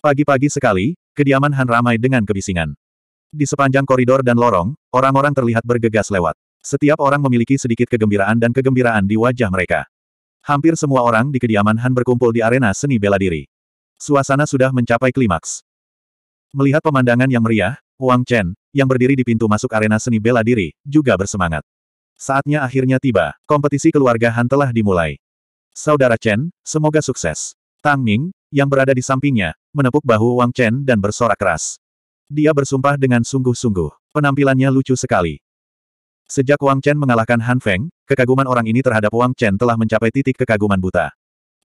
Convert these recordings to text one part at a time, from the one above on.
Pagi-pagi sekali, kediaman Han ramai dengan kebisingan. Di sepanjang koridor dan lorong, orang-orang terlihat bergegas lewat. Setiap orang memiliki sedikit kegembiraan dan kegembiraan di wajah mereka. Hampir semua orang di kediaman Han berkumpul di arena seni bela diri. Suasana sudah mencapai klimaks. Melihat pemandangan yang meriah, Wang Chen, yang berdiri di pintu masuk arena seni bela diri, juga bersemangat. Saatnya akhirnya tiba, kompetisi keluarga Han telah dimulai. Saudara Chen, semoga sukses. Tang Ming, yang berada di sampingnya, menepuk bahu Wang Chen dan bersorak keras. Dia bersumpah dengan sungguh-sungguh. Penampilannya lucu sekali. Sejak Wang Chen mengalahkan Han Feng, kekaguman orang ini terhadap Wang Chen telah mencapai titik kekaguman buta.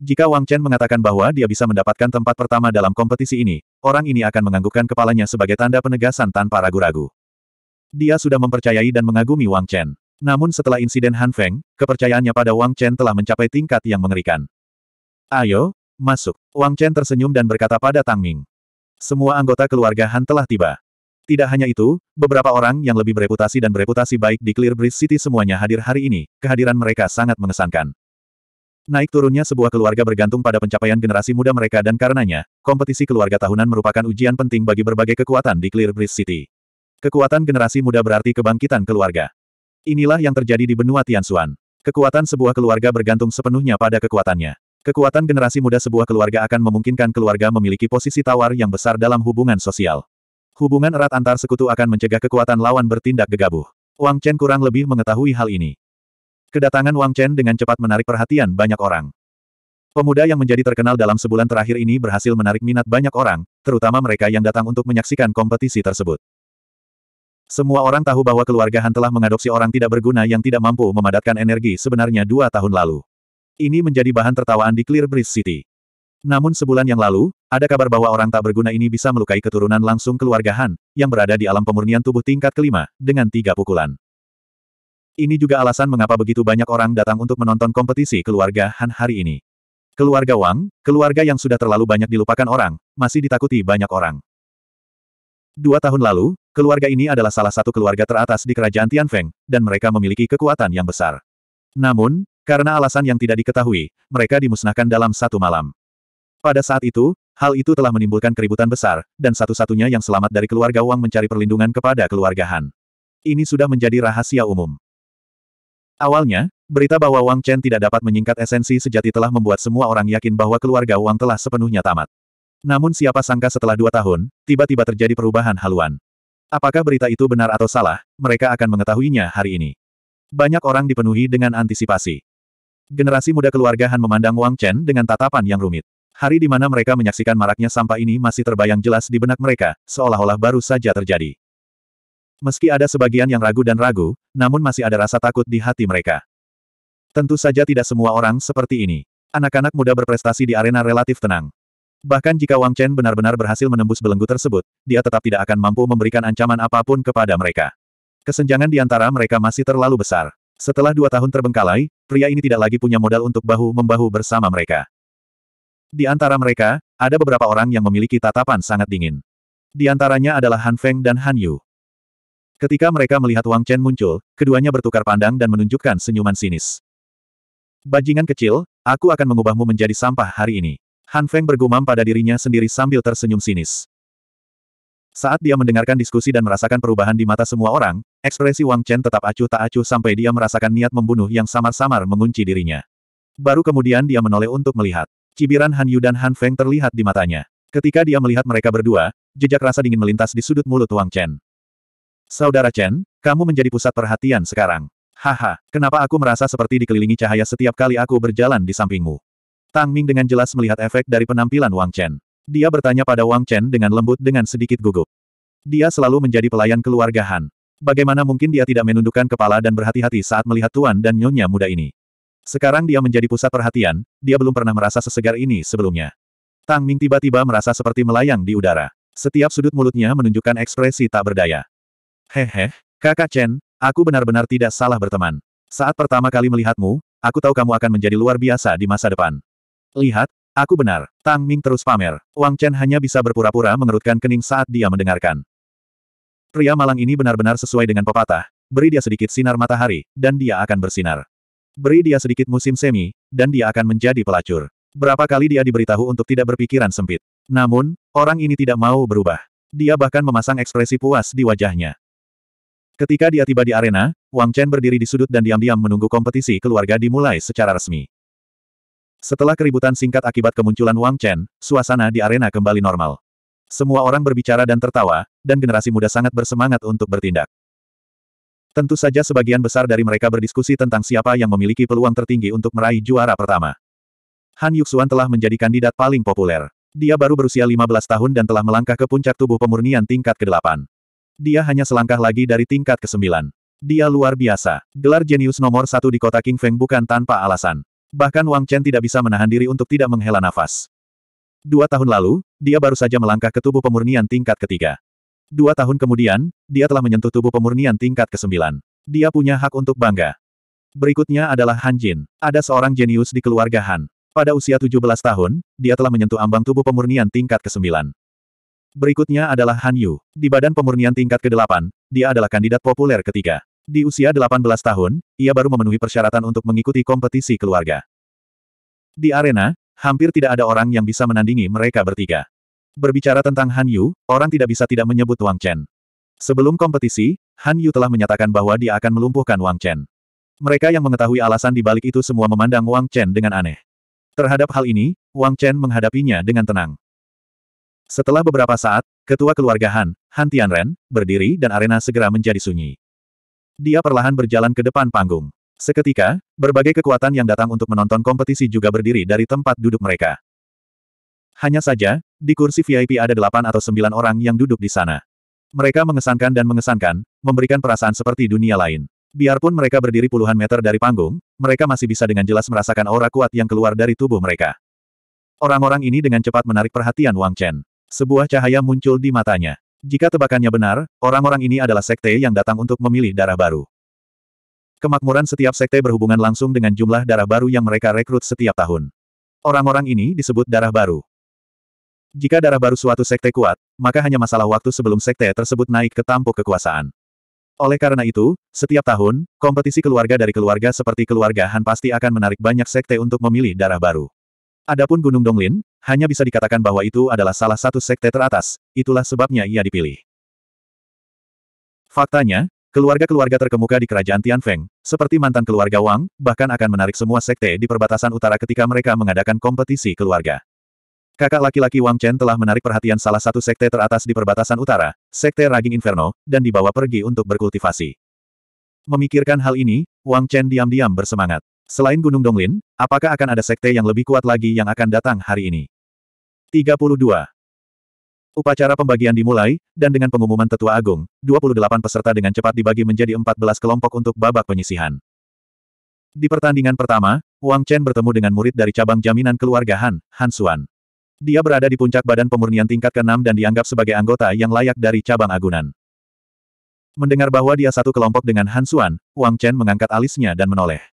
Jika Wang Chen mengatakan bahwa dia bisa mendapatkan tempat pertama dalam kompetisi ini, orang ini akan menganggukkan kepalanya sebagai tanda penegasan tanpa ragu-ragu. Dia sudah mempercayai dan mengagumi Wang Chen. Namun setelah insiden Han Feng, kepercayaannya pada Wang Chen telah mencapai tingkat yang mengerikan. Ayo, Masuk. Wang Chen tersenyum dan berkata pada Tang Ming. Semua anggota keluarga Han telah tiba. Tidak hanya itu, beberapa orang yang lebih bereputasi dan bereputasi baik di Clear Breeze City semuanya hadir hari ini, kehadiran mereka sangat mengesankan. Naik turunnya sebuah keluarga bergantung pada pencapaian generasi muda mereka dan karenanya, kompetisi keluarga tahunan merupakan ujian penting bagi berbagai kekuatan di Clear Breeze City. Kekuatan generasi muda berarti kebangkitan keluarga. Inilah yang terjadi di benua Tianxuan. Kekuatan sebuah keluarga bergantung sepenuhnya pada kekuatannya. Kekuatan generasi muda sebuah keluarga akan memungkinkan keluarga memiliki posisi tawar yang besar dalam hubungan sosial. Hubungan erat antar sekutu akan mencegah kekuatan lawan bertindak gegabah. Wang Chen kurang lebih mengetahui hal ini. Kedatangan Wang Chen dengan cepat menarik perhatian banyak orang. Pemuda yang menjadi terkenal dalam sebulan terakhir ini berhasil menarik minat banyak orang, terutama mereka yang datang untuk menyaksikan kompetisi tersebut. Semua orang tahu bahwa keluarga Han telah mengadopsi orang tidak berguna yang tidak mampu memadatkan energi sebenarnya dua tahun lalu. Ini menjadi bahan tertawaan di Clear Breeze City. Namun sebulan yang lalu, ada kabar bahwa orang tak berguna ini bisa melukai keturunan langsung keluarga Han, yang berada di alam pemurnian tubuh tingkat kelima, dengan tiga pukulan. Ini juga alasan mengapa begitu banyak orang datang untuk menonton kompetisi keluarga Han hari ini. Keluarga Wang, keluarga yang sudah terlalu banyak dilupakan orang, masih ditakuti banyak orang. Dua tahun lalu, keluarga ini adalah salah satu keluarga teratas di kerajaan Tianfeng, dan mereka memiliki kekuatan yang besar. Namun, karena alasan yang tidak diketahui, mereka dimusnahkan dalam satu malam. Pada saat itu, hal itu telah menimbulkan keributan besar, dan satu-satunya yang selamat dari keluarga Wang mencari perlindungan kepada keluarga Han. Ini sudah menjadi rahasia umum. Awalnya, berita bahwa Wang Chen tidak dapat menyingkat esensi sejati telah membuat semua orang yakin bahwa keluarga Wang telah sepenuhnya tamat. Namun siapa sangka setelah dua tahun, tiba-tiba terjadi perubahan haluan. Apakah berita itu benar atau salah, mereka akan mengetahuinya hari ini. Banyak orang dipenuhi dengan antisipasi. Generasi muda keluarga Han memandang Wang Chen dengan tatapan yang rumit. Hari di mana mereka menyaksikan maraknya sampah ini masih terbayang jelas di benak mereka, seolah-olah baru saja terjadi. Meski ada sebagian yang ragu dan ragu, namun masih ada rasa takut di hati mereka. Tentu saja tidak semua orang seperti ini. Anak-anak muda berprestasi di arena relatif tenang. Bahkan jika Wang Chen benar-benar berhasil menembus belenggu tersebut, dia tetap tidak akan mampu memberikan ancaman apapun kepada mereka. Kesenjangan di antara mereka masih terlalu besar. Setelah dua tahun terbengkalai, pria ini tidak lagi punya modal untuk bahu-membahu bersama mereka. Di antara mereka, ada beberapa orang yang memiliki tatapan sangat dingin. Di antaranya adalah Han Feng dan Han Yu. Ketika mereka melihat Wang Chen muncul, keduanya bertukar pandang dan menunjukkan senyuman sinis. Bajingan kecil, aku akan mengubahmu menjadi sampah hari ini. Han Feng bergumam pada dirinya sendiri sambil tersenyum sinis. Saat dia mendengarkan diskusi dan merasakan perubahan di mata semua orang, ekspresi Wang Chen tetap acuh tak acuh sampai dia merasakan niat membunuh yang samar-samar mengunci dirinya. Baru kemudian dia menoleh untuk melihat. Cibiran Han Yu dan Han Feng terlihat di matanya. Ketika dia melihat mereka berdua, jejak rasa dingin melintas di sudut mulut Wang Chen. Saudara Chen, kamu menjadi pusat perhatian sekarang. Haha, kenapa aku merasa seperti dikelilingi cahaya setiap kali aku berjalan di sampingmu? Tang Ming dengan jelas melihat efek dari penampilan Wang Chen. Dia bertanya pada Wang Chen dengan lembut dengan sedikit gugup. Dia selalu menjadi pelayan keluarga Han. Bagaimana mungkin dia tidak menundukkan kepala dan berhati-hati saat melihat tuan dan nyonya muda ini? Sekarang dia menjadi pusat perhatian, dia belum pernah merasa sesegar ini sebelumnya. Tang Ming tiba-tiba merasa seperti melayang di udara. Setiap sudut mulutnya menunjukkan ekspresi tak berdaya. Hehe, kakak Chen, aku benar-benar tidak salah berteman. Saat pertama kali melihatmu, aku tahu kamu akan menjadi luar biasa di masa depan. Lihat, Aku benar, Tang Ming terus pamer. Wang Chen hanya bisa berpura-pura mengerutkan kening saat dia mendengarkan. Pria malang ini benar-benar sesuai dengan pepatah, beri dia sedikit sinar matahari, dan dia akan bersinar. Beri dia sedikit musim semi, dan dia akan menjadi pelacur. Berapa kali dia diberitahu untuk tidak berpikiran sempit. Namun, orang ini tidak mau berubah. Dia bahkan memasang ekspresi puas di wajahnya. Ketika dia tiba di arena, Wang Chen berdiri di sudut dan diam-diam menunggu kompetisi keluarga dimulai secara resmi. Setelah keributan singkat akibat kemunculan Wang Chen, suasana di arena kembali normal. Semua orang berbicara dan tertawa, dan generasi muda sangat bersemangat untuk bertindak. Tentu saja sebagian besar dari mereka berdiskusi tentang siapa yang memiliki peluang tertinggi untuk meraih juara pertama. Han Yuxuan telah menjadi kandidat paling populer. Dia baru berusia 15 tahun dan telah melangkah ke puncak tubuh pemurnian tingkat ke-8. Dia hanya selangkah lagi dari tingkat ke-9. Dia luar biasa. Gelar jenius nomor satu di kota King Feng bukan tanpa alasan. Bahkan Wang Chen tidak bisa menahan diri untuk tidak menghela nafas. Dua tahun lalu, dia baru saja melangkah ke tubuh pemurnian tingkat ketiga. Dua tahun kemudian, dia telah menyentuh tubuh pemurnian tingkat kesembilan. Dia punya hak untuk bangga. Berikutnya adalah Han Jin. Ada seorang jenius di keluarga Han. Pada usia 17 tahun, dia telah menyentuh ambang tubuh pemurnian tingkat ke-9. Berikutnya adalah Han Yu. Di badan pemurnian tingkat ke-8, dia adalah kandidat populer ketiga. Di usia 18 tahun, ia baru memenuhi persyaratan untuk mengikuti kompetisi keluarga. Di arena, hampir tidak ada orang yang bisa menandingi mereka bertiga. Berbicara tentang Han Yu, orang tidak bisa tidak menyebut Wang Chen. Sebelum kompetisi, Han Yu telah menyatakan bahwa dia akan melumpuhkan Wang Chen. Mereka yang mengetahui alasan di balik itu semua memandang Wang Chen dengan aneh. Terhadap hal ini, Wang Chen menghadapinya dengan tenang. Setelah beberapa saat, ketua keluarga Han, Han Tianren, berdiri dan arena segera menjadi sunyi. Dia perlahan berjalan ke depan panggung. Seketika, berbagai kekuatan yang datang untuk menonton kompetisi juga berdiri dari tempat duduk mereka. Hanya saja, di kursi VIP ada delapan atau sembilan orang yang duduk di sana. Mereka mengesankan dan mengesankan, memberikan perasaan seperti dunia lain. Biarpun mereka berdiri puluhan meter dari panggung, mereka masih bisa dengan jelas merasakan aura kuat yang keluar dari tubuh mereka. Orang-orang ini dengan cepat menarik perhatian Wang Chen. Sebuah cahaya muncul di matanya. Jika tebakannya benar, orang-orang ini adalah sekte yang datang untuk memilih darah baru. Kemakmuran setiap sekte berhubungan langsung dengan jumlah darah baru yang mereka rekrut setiap tahun. Orang-orang ini disebut darah baru. Jika darah baru suatu sekte kuat, maka hanya masalah waktu sebelum sekte tersebut naik ke tampuk kekuasaan. Oleh karena itu, setiap tahun, kompetisi keluarga dari keluarga seperti keluarga Han pasti akan menarik banyak sekte untuk memilih darah baru. Adapun Gunung Donglin, hanya bisa dikatakan bahwa itu adalah salah satu sekte teratas, itulah sebabnya ia dipilih. Faktanya, keluarga-keluarga terkemuka di kerajaan Tianfeng, seperti mantan keluarga Wang, bahkan akan menarik semua sekte di perbatasan utara ketika mereka mengadakan kompetisi keluarga. Kakak laki-laki Wang Chen telah menarik perhatian salah satu sekte teratas di perbatasan utara, sekte Raging Inferno, dan dibawa pergi untuk berkultivasi. Memikirkan hal ini, Wang Chen diam-diam bersemangat. Selain Gunung Donglin, apakah akan ada sekte yang lebih kuat lagi yang akan datang hari ini? 32. Upacara pembagian dimulai, dan dengan pengumuman Tetua Agung, 28 peserta dengan cepat dibagi menjadi 14 kelompok untuk babak penyisihan. Di pertandingan pertama, Wang Chen bertemu dengan murid dari cabang jaminan keluarga Han, Han Xuan. Dia berada di puncak badan pemurnian tingkat ke-6 dan dianggap sebagai anggota yang layak dari cabang agunan. Mendengar bahwa dia satu kelompok dengan Han Xuan, Wang Chen mengangkat alisnya dan menoleh.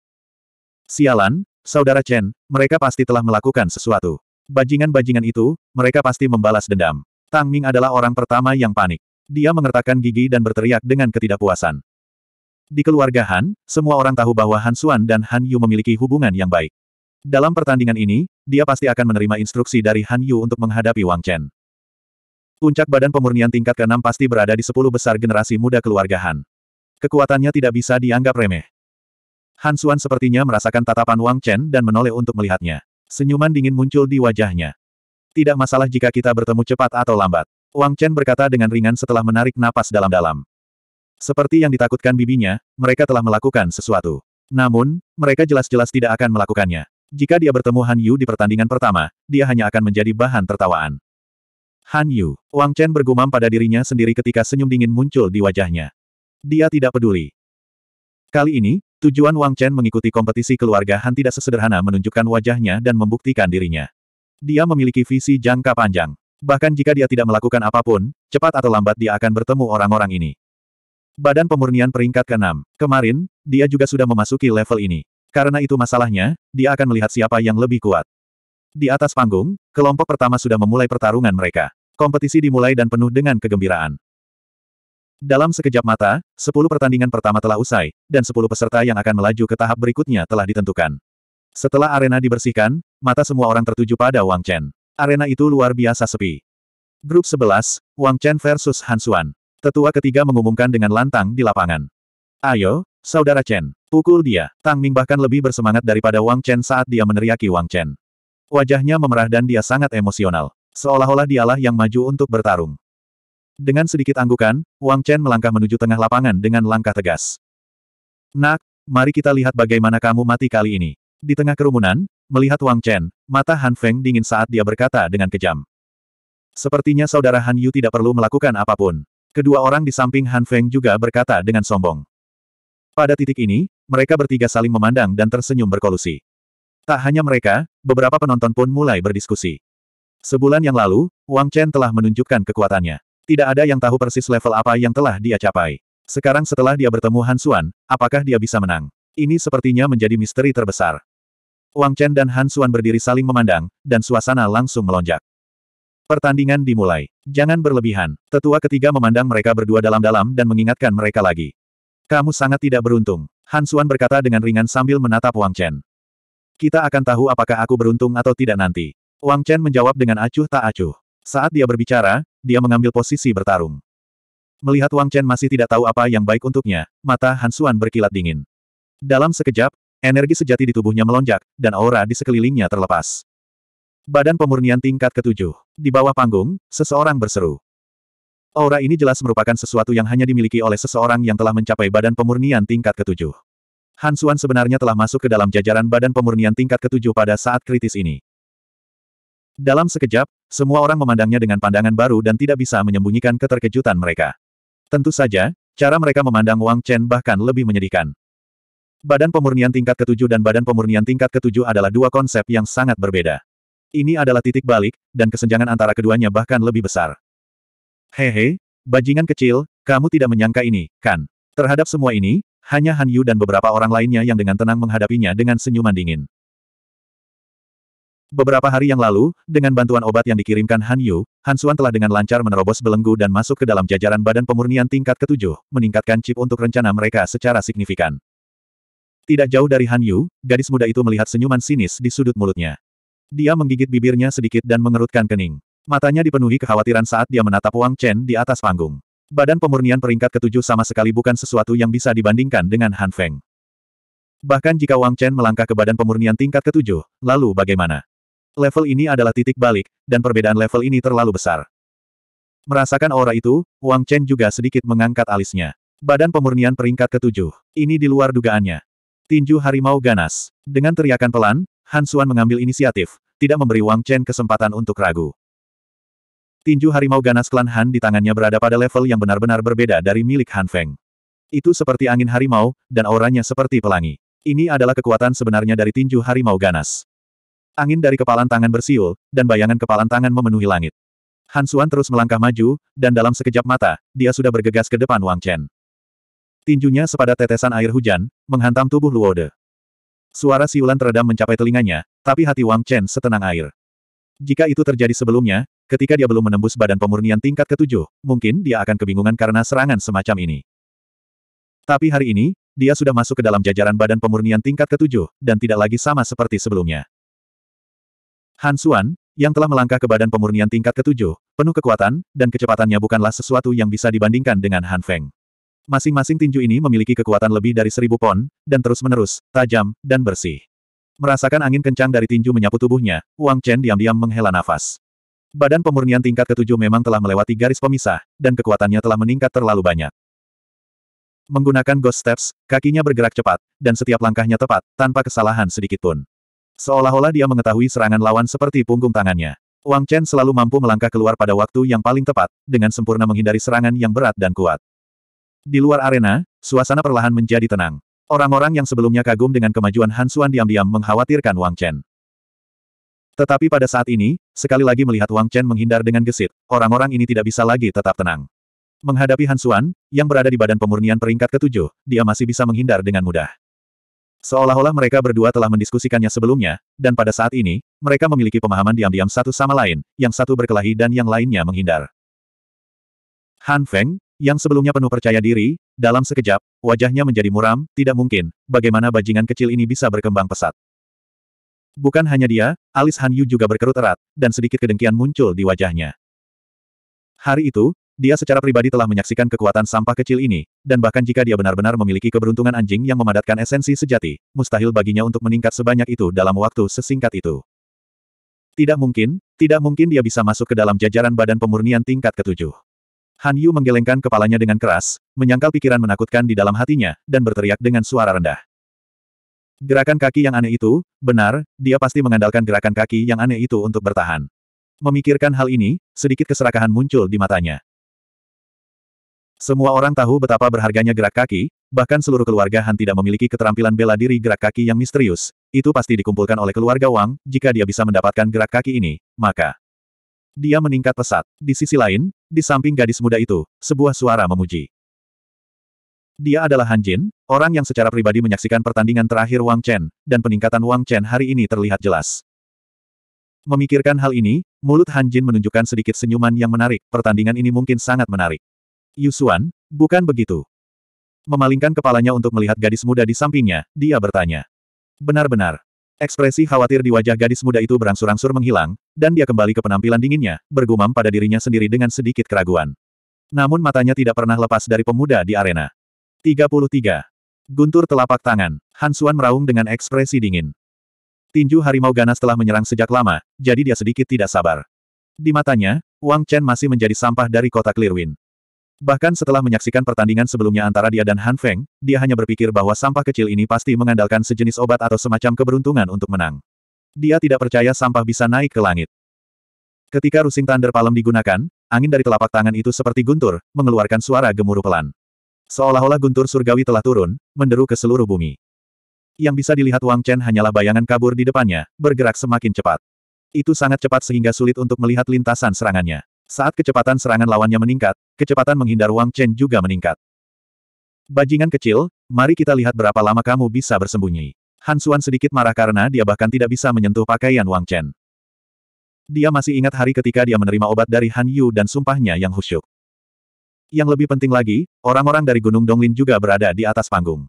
Sialan, saudara Chen, mereka pasti telah melakukan sesuatu. Bajingan-bajingan itu, mereka pasti membalas dendam. Tang Ming adalah orang pertama yang panik. Dia mengertakkan gigi dan berteriak dengan ketidakpuasan. Di keluarga Han, semua orang tahu bahwa Han Xuan dan Han Yu memiliki hubungan yang baik. Dalam pertandingan ini, dia pasti akan menerima instruksi dari Han Yu untuk menghadapi Wang Chen. Puncak badan pemurnian tingkat ke-6 pasti berada di 10 besar generasi muda keluarga Han. Kekuatannya tidak bisa dianggap remeh. Hansuan sepertinya merasakan tatapan Wang Chen dan menoleh untuk melihatnya. Senyuman dingin muncul di wajahnya. Tidak masalah jika kita bertemu cepat atau lambat. Wang Chen berkata dengan ringan setelah menarik napas dalam-dalam. Seperti yang ditakutkan bibinya, mereka telah melakukan sesuatu. Namun, mereka jelas-jelas tidak akan melakukannya. Jika dia bertemu Han Yu di pertandingan pertama, dia hanya akan menjadi bahan tertawaan. Han Yu, Wang Chen bergumam pada dirinya sendiri ketika senyum dingin muncul di wajahnya. Dia tidak peduli. Kali ini, Tujuan Wang Chen mengikuti kompetisi keluarga Han tidak sesederhana menunjukkan wajahnya dan membuktikan dirinya. Dia memiliki visi jangka panjang. Bahkan jika dia tidak melakukan apapun, cepat atau lambat dia akan bertemu orang-orang ini. Badan pemurnian peringkat ke-6. Kemarin, dia juga sudah memasuki level ini. Karena itu masalahnya, dia akan melihat siapa yang lebih kuat. Di atas panggung, kelompok pertama sudah memulai pertarungan mereka. Kompetisi dimulai dan penuh dengan kegembiraan. Dalam sekejap mata, sepuluh pertandingan pertama telah usai, dan sepuluh peserta yang akan melaju ke tahap berikutnya telah ditentukan. Setelah arena dibersihkan, mata semua orang tertuju pada Wang Chen. Arena itu luar biasa sepi. Grup 11, Wang Chen versus Han Xuan. Tetua ketiga mengumumkan dengan lantang di lapangan. Ayo, saudara Chen, pukul dia. Tang Ming bahkan lebih bersemangat daripada Wang Chen saat dia meneriaki Wang Chen. Wajahnya memerah dan dia sangat emosional. Seolah-olah dialah yang maju untuk bertarung. Dengan sedikit anggukan, Wang Chen melangkah menuju tengah lapangan dengan langkah tegas. Nak, mari kita lihat bagaimana kamu mati kali ini. Di tengah kerumunan, melihat Wang Chen, mata Han Feng dingin saat dia berkata dengan kejam. Sepertinya saudara Han Yu tidak perlu melakukan apapun. Kedua orang di samping Han Feng juga berkata dengan sombong. Pada titik ini, mereka bertiga saling memandang dan tersenyum berkolusi. Tak hanya mereka, beberapa penonton pun mulai berdiskusi. Sebulan yang lalu, Wang Chen telah menunjukkan kekuatannya. Tidak ada yang tahu persis level apa yang telah dia capai. Sekarang setelah dia bertemu Han Xuan, apakah dia bisa menang? Ini sepertinya menjadi misteri terbesar. Wang Chen dan Han Xuan berdiri saling memandang, dan suasana langsung melonjak. Pertandingan dimulai. Jangan berlebihan. Tetua ketiga memandang mereka berdua dalam-dalam dan mengingatkan mereka lagi. Kamu sangat tidak beruntung. Han Xuan berkata dengan ringan sambil menatap Wang Chen. Kita akan tahu apakah aku beruntung atau tidak nanti. Wang Chen menjawab dengan acuh tak acuh. Saat dia berbicara, dia mengambil posisi bertarung. Melihat Wang Chen masih tidak tahu apa yang baik untuknya, mata Han Xuan berkilat dingin. Dalam sekejap, energi sejati di tubuhnya melonjak, dan aura di sekelilingnya terlepas. Badan pemurnian tingkat ketujuh. Di bawah panggung, seseorang berseru. Aura ini jelas merupakan sesuatu yang hanya dimiliki oleh seseorang yang telah mencapai badan pemurnian tingkat ketujuh. Hansuan sebenarnya telah masuk ke dalam jajaran badan pemurnian tingkat ketujuh pada saat kritis ini. Dalam sekejap, semua orang memandangnya dengan pandangan baru dan tidak bisa menyembunyikan keterkejutan mereka. Tentu saja, cara mereka memandang Wang Chen bahkan lebih menyedihkan. Badan pemurnian tingkat ketujuh dan badan pemurnian tingkat ketujuh adalah dua konsep yang sangat berbeda. Ini adalah titik balik, dan kesenjangan antara keduanya bahkan lebih besar. Hehe, bajingan kecil, kamu tidak menyangka ini, kan? Terhadap semua ini, hanya Han Yu dan beberapa orang lainnya yang dengan tenang menghadapinya dengan senyuman dingin. Beberapa hari yang lalu, dengan bantuan obat yang dikirimkan Han Yu, Han Xuan telah dengan lancar menerobos belenggu dan masuk ke dalam jajaran badan pemurnian tingkat ketujuh, meningkatkan chip untuk rencana mereka secara signifikan. Tidak jauh dari Han Yu, gadis muda itu melihat senyuman sinis di sudut mulutnya. Dia menggigit bibirnya sedikit dan mengerutkan kening. Matanya dipenuhi kekhawatiran saat dia menatap Wang Chen di atas panggung. Badan pemurnian peringkat ketujuh sama sekali bukan sesuatu yang bisa dibandingkan dengan Han Feng. Bahkan jika Wang Chen melangkah ke badan pemurnian tingkat ketujuh, lalu bagaimana? Level ini adalah titik balik, dan perbedaan level ini terlalu besar. Merasakan aura itu, Wang Chen juga sedikit mengangkat alisnya. Badan pemurnian peringkat ketujuh. Ini di luar dugaannya. Tinju harimau ganas. Dengan teriakan pelan, Han Xuan mengambil inisiatif, tidak memberi Wang Chen kesempatan untuk ragu. Tinju harimau ganas klan Han di tangannya berada pada level yang benar-benar berbeda dari milik Han Feng. Itu seperti angin harimau, dan auranya seperti pelangi. Ini adalah kekuatan sebenarnya dari tinju harimau ganas. Angin dari kepalan tangan bersiul, dan bayangan kepalan tangan memenuhi langit. Han terus melangkah maju, dan dalam sekejap mata, dia sudah bergegas ke depan Wang Chen. Tinjunya sepadat tetesan air hujan, menghantam tubuh Luode. Suara siulan teredam mencapai telinganya, tapi hati Wang Chen setenang air. Jika itu terjadi sebelumnya, ketika dia belum menembus badan pemurnian tingkat ketujuh, mungkin dia akan kebingungan karena serangan semacam ini. Tapi hari ini, dia sudah masuk ke dalam jajaran badan pemurnian tingkat ketujuh, dan tidak lagi sama seperti sebelumnya. Han Xuan, yang telah melangkah ke badan pemurnian tingkat ketujuh, penuh kekuatan, dan kecepatannya bukanlah sesuatu yang bisa dibandingkan dengan Han Feng. Masing-masing tinju ini memiliki kekuatan lebih dari seribu pon, dan terus-menerus, tajam, dan bersih. Merasakan angin kencang dari tinju menyapu tubuhnya, Wang Chen diam-diam menghela nafas. Badan pemurnian tingkat ketujuh memang telah melewati garis pemisah, dan kekuatannya telah meningkat terlalu banyak. Menggunakan ghost steps, kakinya bergerak cepat, dan setiap langkahnya tepat, tanpa kesalahan sedikitpun. Seolah-olah dia mengetahui serangan lawan seperti punggung tangannya. Wang Chen selalu mampu melangkah keluar pada waktu yang paling tepat, dengan sempurna menghindari serangan yang berat dan kuat. Di luar arena, suasana perlahan menjadi tenang. Orang-orang yang sebelumnya kagum dengan kemajuan Han Xuan diam-diam mengkhawatirkan Wang Chen. Tetapi pada saat ini, sekali lagi melihat Wang Chen menghindar dengan gesit, orang-orang ini tidak bisa lagi tetap tenang. Menghadapi Han Xuan, yang berada di badan pemurnian peringkat ketujuh, dia masih bisa menghindar dengan mudah. Seolah-olah mereka berdua telah mendiskusikannya sebelumnya, dan pada saat ini, mereka memiliki pemahaman diam-diam satu sama lain, yang satu berkelahi dan yang lainnya menghindar. Han Feng, yang sebelumnya penuh percaya diri, dalam sekejap, wajahnya menjadi muram, tidak mungkin, bagaimana bajingan kecil ini bisa berkembang pesat. Bukan hanya dia, alis Han Yu juga berkerut erat, dan sedikit kedengkian muncul di wajahnya. Hari itu, dia secara pribadi telah menyaksikan kekuatan sampah kecil ini, dan bahkan jika dia benar-benar memiliki keberuntungan anjing yang memadatkan esensi sejati, mustahil baginya untuk meningkat sebanyak itu dalam waktu sesingkat itu. Tidak mungkin, tidak mungkin dia bisa masuk ke dalam jajaran badan pemurnian tingkat ketujuh. Han Yu menggelengkan kepalanya dengan keras, menyangkal pikiran menakutkan di dalam hatinya, dan berteriak dengan suara rendah. Gerakan kaki yang aneh itu, benar, dia pasti mengandalkan gerakan kaki yang aneh itu untuk bertahan. Memikirkan hal ini, sedikit keserakahan muncul di matanya. Semua orang tahu betapa berharganya gerak kaki, bahkan seluruh keluarga Han tidak memiliki keterampilan bela diri gerak kaki yang misterius. Itu pasti dikumpulkan oleh keluarga Wang, jika dia bisa mendapatkan gerak kaki ini, maka dia meningkat pesat. Di sisi lain, di samping gadis muda itu, sebuah suara memuji. Dia adalah Han Jin, orang yang secara pribadi menyaksikan pertandingan terakhir Wang Chen, dan peningkatan Wang Chen hari ini terlihat jelas. Memikirkan hal ini, mulut Han Jin menunjukkan sedikit senyuman yang menarik, pertandingan ini mungkin sangat menarik. Yusuan, bukan begitu? Memalingkan kepalanya untuk melihat gadis muda di sampingnya, dia bertanya. Benar-benar. Ekspresi khawatir di wajah gadis muda itu berangsur-angsur menghilang, dan dia kembali ke penampilan dinginnya, bergumam pada dirinya sendiri dengan sedikit keraguan. Namun matanya tidak pernah lepas dari pemuda di arena. 33. Guntur telapak tangan, Hansuan meraung dengan ekspresi dingin. Tinju harimau ganas telah menyerang sejak lama, jadi dia sedikit tidak sabar. Di matanya, Wang Chen masih menjadi sampah dari kota Clearwind. Bahkan setelah menyaksikan pertandingan sebelumnya antara dia dan Han Feng, dia hanya berpikir bahwa sampah kecil ini pasti mengandalkan sejenis obat atau semacam keberuntungan untuk menang. Dia tidak percaya sampah bisa naik ke langit. Ketika rusing Thunder Palem digunakan, angin dari telapak tangan itu seperti guntur, mengeluarkan suara gemuruh pelan. Seolah-olah guntur surgawi telah turun, menderu ke seluruh bumi. Yang bisa dilihat Wang Chen hanyalah bayangan kabur di depannya, bergerak semakin cepat. Itu sangat cepat sehingga sulit untuk melihat lintasan serangannya. Saat kecepatan serangan lawannya meningkat, kecepatan menghindar Wang Chen juga meningkat. Bajingan kecil, mari kita lihat berapa lama kamu bisa bersembunyi. Han Xuan sedikit marah karena dia bahkan tidak bisa menyentuh pakaian Wang Chen. Dia masih ingat hari ketika dia menerima obat dari Han Yu dan sumpahnya yang khusyuk. Yang lebih penting lagi, orang-orang dari Gunung Donglin juga berada di atas panggung.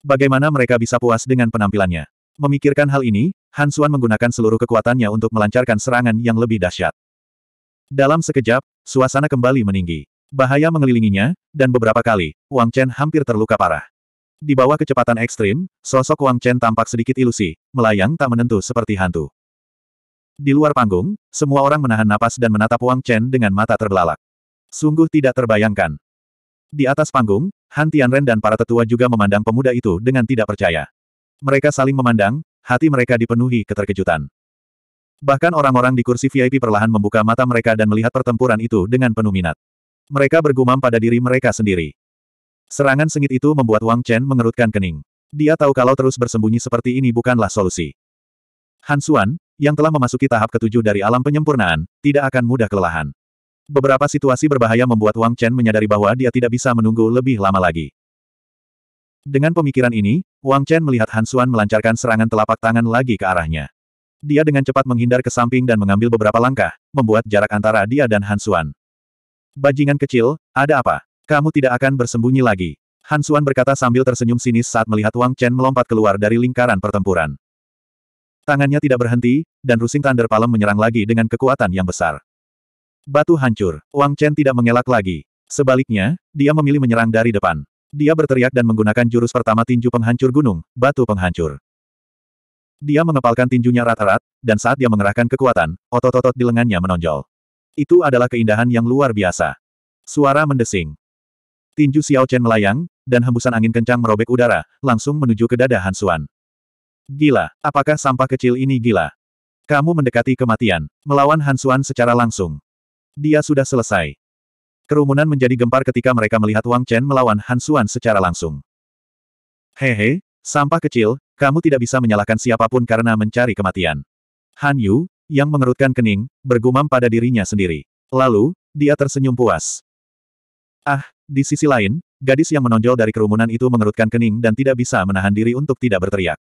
Bagaimana mereka bisa puas dengan penampilannya? Memikirkan hal ini, Han Xuan menggunakan seluruh kekuatannya untuk melancarkan serangan yang lebih dahsyat. Dalam sekejap, suasana kembali meninggi. Bahaya mengelilinginya, dan beberapa kali, Wang Chen hampir terluka parah. Di bawah kecepatan ekstrim, sosok Wang Chen tampak sedikit ilusi, melayang tak menentu seperti hantu. Di luar panggung, semua orang menahan napas dan menatap Wang Chen dengan mata terbelalak. Sungguh tidak terbayangkan. Di atas panggung, Han Tianren dan para tetua juga memandang pemuda itu dengan tidak percaya. Mereka saling memandang, hati mereka dipenuhi keterkejutan. Bahkan orang-orang di kursi VIP perlahan membuka mata mereka dan melihat pertempuran itu dengan penuh minat. Mereka bergumam pada diri mereka sendiri. Serangan sengit itu membuat Wang Chen mengerutkan kening. Dia tahu kalau terus bersembunyi seperti ini bukanlah solusi. Han Xuan, yang telah memasuki tahap ketujuh dari alam penyempurnaan, tidak akan mudah kelelahan. Beberapa situasi berbahaya membuat Wang Chen menyadari bahwa dia tidak bisa menunggu lebih lama lagi. Dengan pemikiran ini, Wang Chen melihat Han Xuan melancarkan serangan telapak tangan lagi ke arahnya. Dia dengan cepat menghindar ke samping dan mengambil beberapa langkah, membuat jarak antara dia dan Hansuan. Bajingan kecil, ada apa? Kamu tidak akan bersembunyi lagi. Hansuan berkata sambil tersenyum sinis saat melihat Wang Chen melompat keluar dari lingkaran pertempuran. Tangannya tidak berhenti, dan rusing Thunder Palem menyerang lagi dengan kekuatan yang besar. Batu hancur. Wang Chen tidak mengelak lagi. Sebaliknya, dia memilih menyerang dari depan. Dia berteriak dan menggunakan jurus pertama tinju penghancur gunung, batu penghancur. Dia mengepalkan tinjunya rata-rat, dan saat dia mengerahkan kekuatan, otot-otot di lengannya menonjol. Itu adalah keindahan yang luar biasa. Suara mendesing. Tinju Xiao Chen melayang, dan hembusan angin kencang merobek udara, langsung menuju ke dada Han Xuan. Gila, apakah sampah kecil ini gila? Kamu mendekati kematian, melawan Han Xuan secara langsung. Dia sudah selesai. Kerumunan menjadi gempar ketika mereka melihat Wang Chen melawan Han Xuan secara langsung. Hehe, sampah kecil, kamu tidak bisa menyalahkan siapapun karena mencari kematian. Han Yu, yang mengerutkan kening, bergumam pada dirinya sendiri. Lalu, dia tersenyum puas. Ah, di sisi lain, gadis yang menonjol dari kerumunan itu mengerutkan kening dan tidak bisa menahan diri untuk tidak berteriak.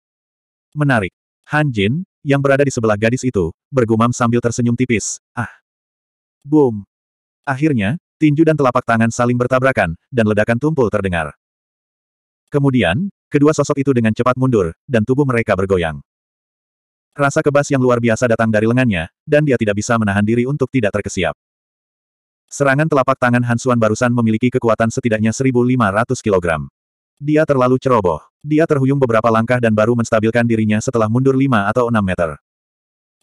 Menarik. Han Jin, yang berada di sebelah gadis itu, bergumam sambil tersenyum tipis. Ah. Boom. Akhirnya, tinju dan telapak tangan saling bertabrakan, dan ledakan tumpul terdengar. Kemudian, Kedua sosok itu dengan cepat mundur, dan tubuh mereka bergoyang. Rasa kebas yang luar biasa datang dari lengannya, dan dia tidak bisa menahan diri untuk tidak terkesiap. Serangan telapak tangan Hansuan barusan memiliki kekuatan setidaknya 1.500 kg. Dia terlalu ceroboh. Dia terhuyung beberapa langkah dan baru menstabilkan dirinya setelah mundur 5 atau 6 meter.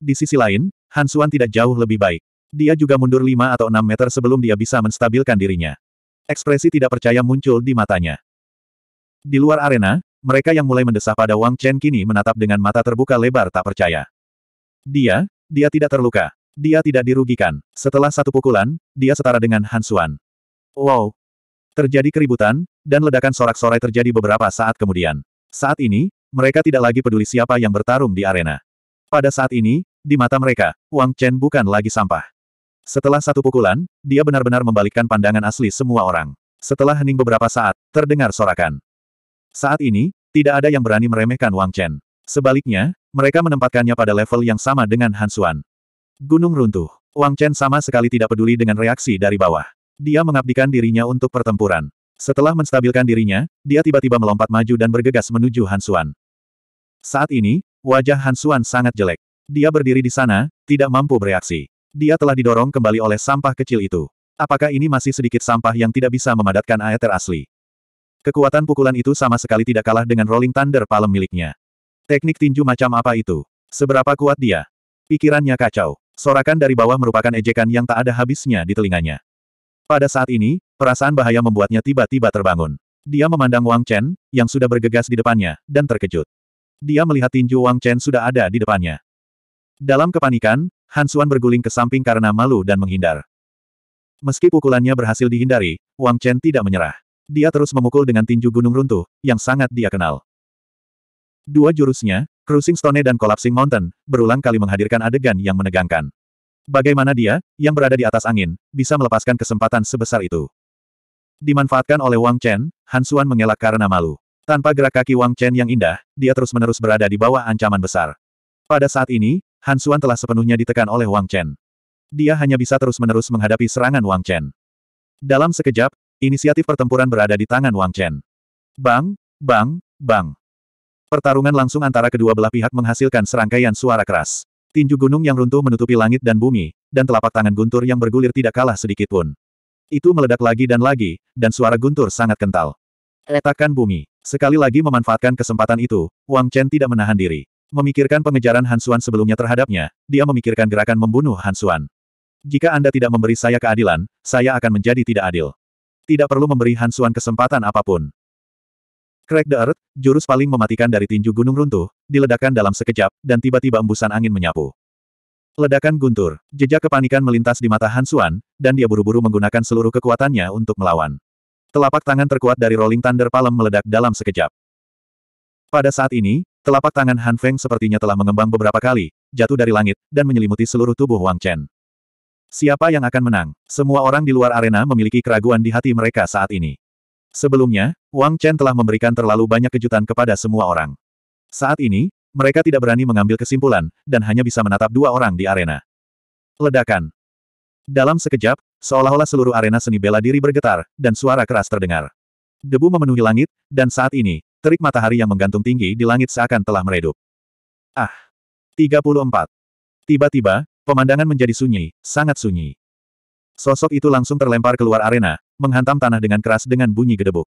Di sisi lain, Hansuan tidak jauh lebih baik. Dia juga mundur 5 atau 6 meter sebelum dia bisa menstabilkan dirinya. Ekspresi tidak percaya muncul di matanya. Di luar arena, mereka yang mulai mendesah pada Wang Chen kini menatap dengan mata terbuka lebar tak percaya. Dia, dia tidak terluka. Dia tidak dirugikan. Setelah satu pukulan, dia setara dengan Han Xuan. Wow! Terjadi keributan, dan ledakan sorak-sorai terjadi beberapa saat kemudian. Saat ini, mereka tidak lagi peduli siapa yang bertarung di arena. Pada saat ini, di mata mereka, Wang Chen bukan lagi sampah. Setelah satu pukulan, dia benar-benar membalikkan pandangan asli semua orang. Setelah hening beberapa saat, terdengar sorakan. Saat ini, tidak ada yang berani meremehkan Wang Chen. Sebaliknya, mereka menempatkannya pada level yang sama dengan Han Xuan. Gunung runtuh. Wang Chen sama sekali tidak peduli dengan reaksi dari bawah. Dia mengabdikan dirinya untuk pertempuran. Setelah menstabilkan dirinya, dia tiba-tiba melompat maju dan bergegas menuju Han Xuan. Saat ini, wajah Han Xuan sangat jelek. Dia berdiri di sana, tidak mampu bereaksi. Dia telah didorong kembali oleh sampah kecil itu. Apakah ini masih sedikit sampah yang tidak bisa memadatkan aether asli? Kekuatan pukulan itu sama sekali tidak kalah dengan Rolling Thunder Palem miliknya. Teknik tinju macam apa itu? Seberapa kuat dia? Pikirannya kacau. Sorakan dari bawah merupakan ejekan yang tak ada habisnya di telinganya. Pada saat ini, perasaan bahaya membuatnya tiba-tiba terbangun. Dia memandang Wang Chen, yang sudah bergegas di depannya, dan terkejut. Dia melihat tinju Wang Chen sudah ada di depannya. Dalam kepanikan, Hansuan berguling ke samping karena malu dan menghindar. Meski pukulannya berhasil dihindari, Wang Chen tidak menyerah. Dia terus memukul dengan tinju gunung runtuh, yang sangat dia kenal. Dua jurusnya, Cruising Stone dan Collapsing Mountain, berulang kali menghadirkan adegan yang menegangkan. Bagaimana dia, yang berada di atas angin, bisa melepaskan kesempatan sebesar itu. Dimanfaatkan oleh Wang Chen, Hansuan mengelak karena malu. Tanpa gerak kaki Wang Chen yang indah, dia terus-menerus berada di bawah ancaman besar. Pada saat ini, Hansuan telah sepenuhnya ditekan oleh Wang Chen. Dia hanya bisa terus-menerus menghadapi serangan Wang Chen. Dalam sekejap, Inisiatif pertempuran berada di tangan Wang Chen. Bang, bang, bang. Pertarungan langsung antara kedua belah pihak menghasilkan serangkaian suara keras. Tinju gunung yang runtuh menutupi langit dan bumi, dan telapak tangan guntur yang bergulir tidak kalah sedikit pun. Itu meledak lagi dan lagi, dan suara guntur sangat kental. Letakkan bumi. Sekali lagi memanfaatkan kesempatan itu, Wang Chen tidak menahan diri. Memikirkan pengejaran Hansuan sebelumnya terhadapnya, dia memikirkan gerakan membunuh Hansuan. Jika Anda tidak memberi saya keadilan, saya akan menjadi tidak adil tidak perlu memberi Hansuan kesempatan apapun. Crack the Earth, jurus paling mematikan dari tinju gunung runtuh, diledakkan dalam sekejap, dan tiba-tiba embusan angin menyapu. Ledakan guntur, jejak kepanikan melintas di mata Hansuan, dan dia buru-buru menggunakan seluruh kekuatannya untuk melawan. Telapak tangan terkuat dari Rolling Thunder Palem meledak dalam sekejap. Pada saat ini, telapak tangan Han Feng sepertinya telah mengembang beberapa kali, jatuh dari langit, dan menyelimuti seluruh tubuh Wang Chen. Siapa yang akan menang? Semua orang di luar arena memiliki keraguan di hati mereka saat ini. Sebelumnya, Wang Chen telah memberikan terlalu banyak kejutan kepada semua orang. Saat ini, mereka tidak berani mengambil kesimpulan, dan hanya bisa menatap dua orang di arena. Ledakan. Dalam sekejap, seolah-olah seluruh arena seni bela diri bergetar, dan suara keras terdengar. Debu memenuhi langit, dan saat ini, terik matahari yang menggantung tinggi di langit seakan telah meredup. Ah! 34. Tiba-tiba, Pemandangan menjadi sunyi, sangat sunyi. Sosok itu langsung terlempar keluar arena, menghantam tanah dengan keras dengan bunyi gedebuk.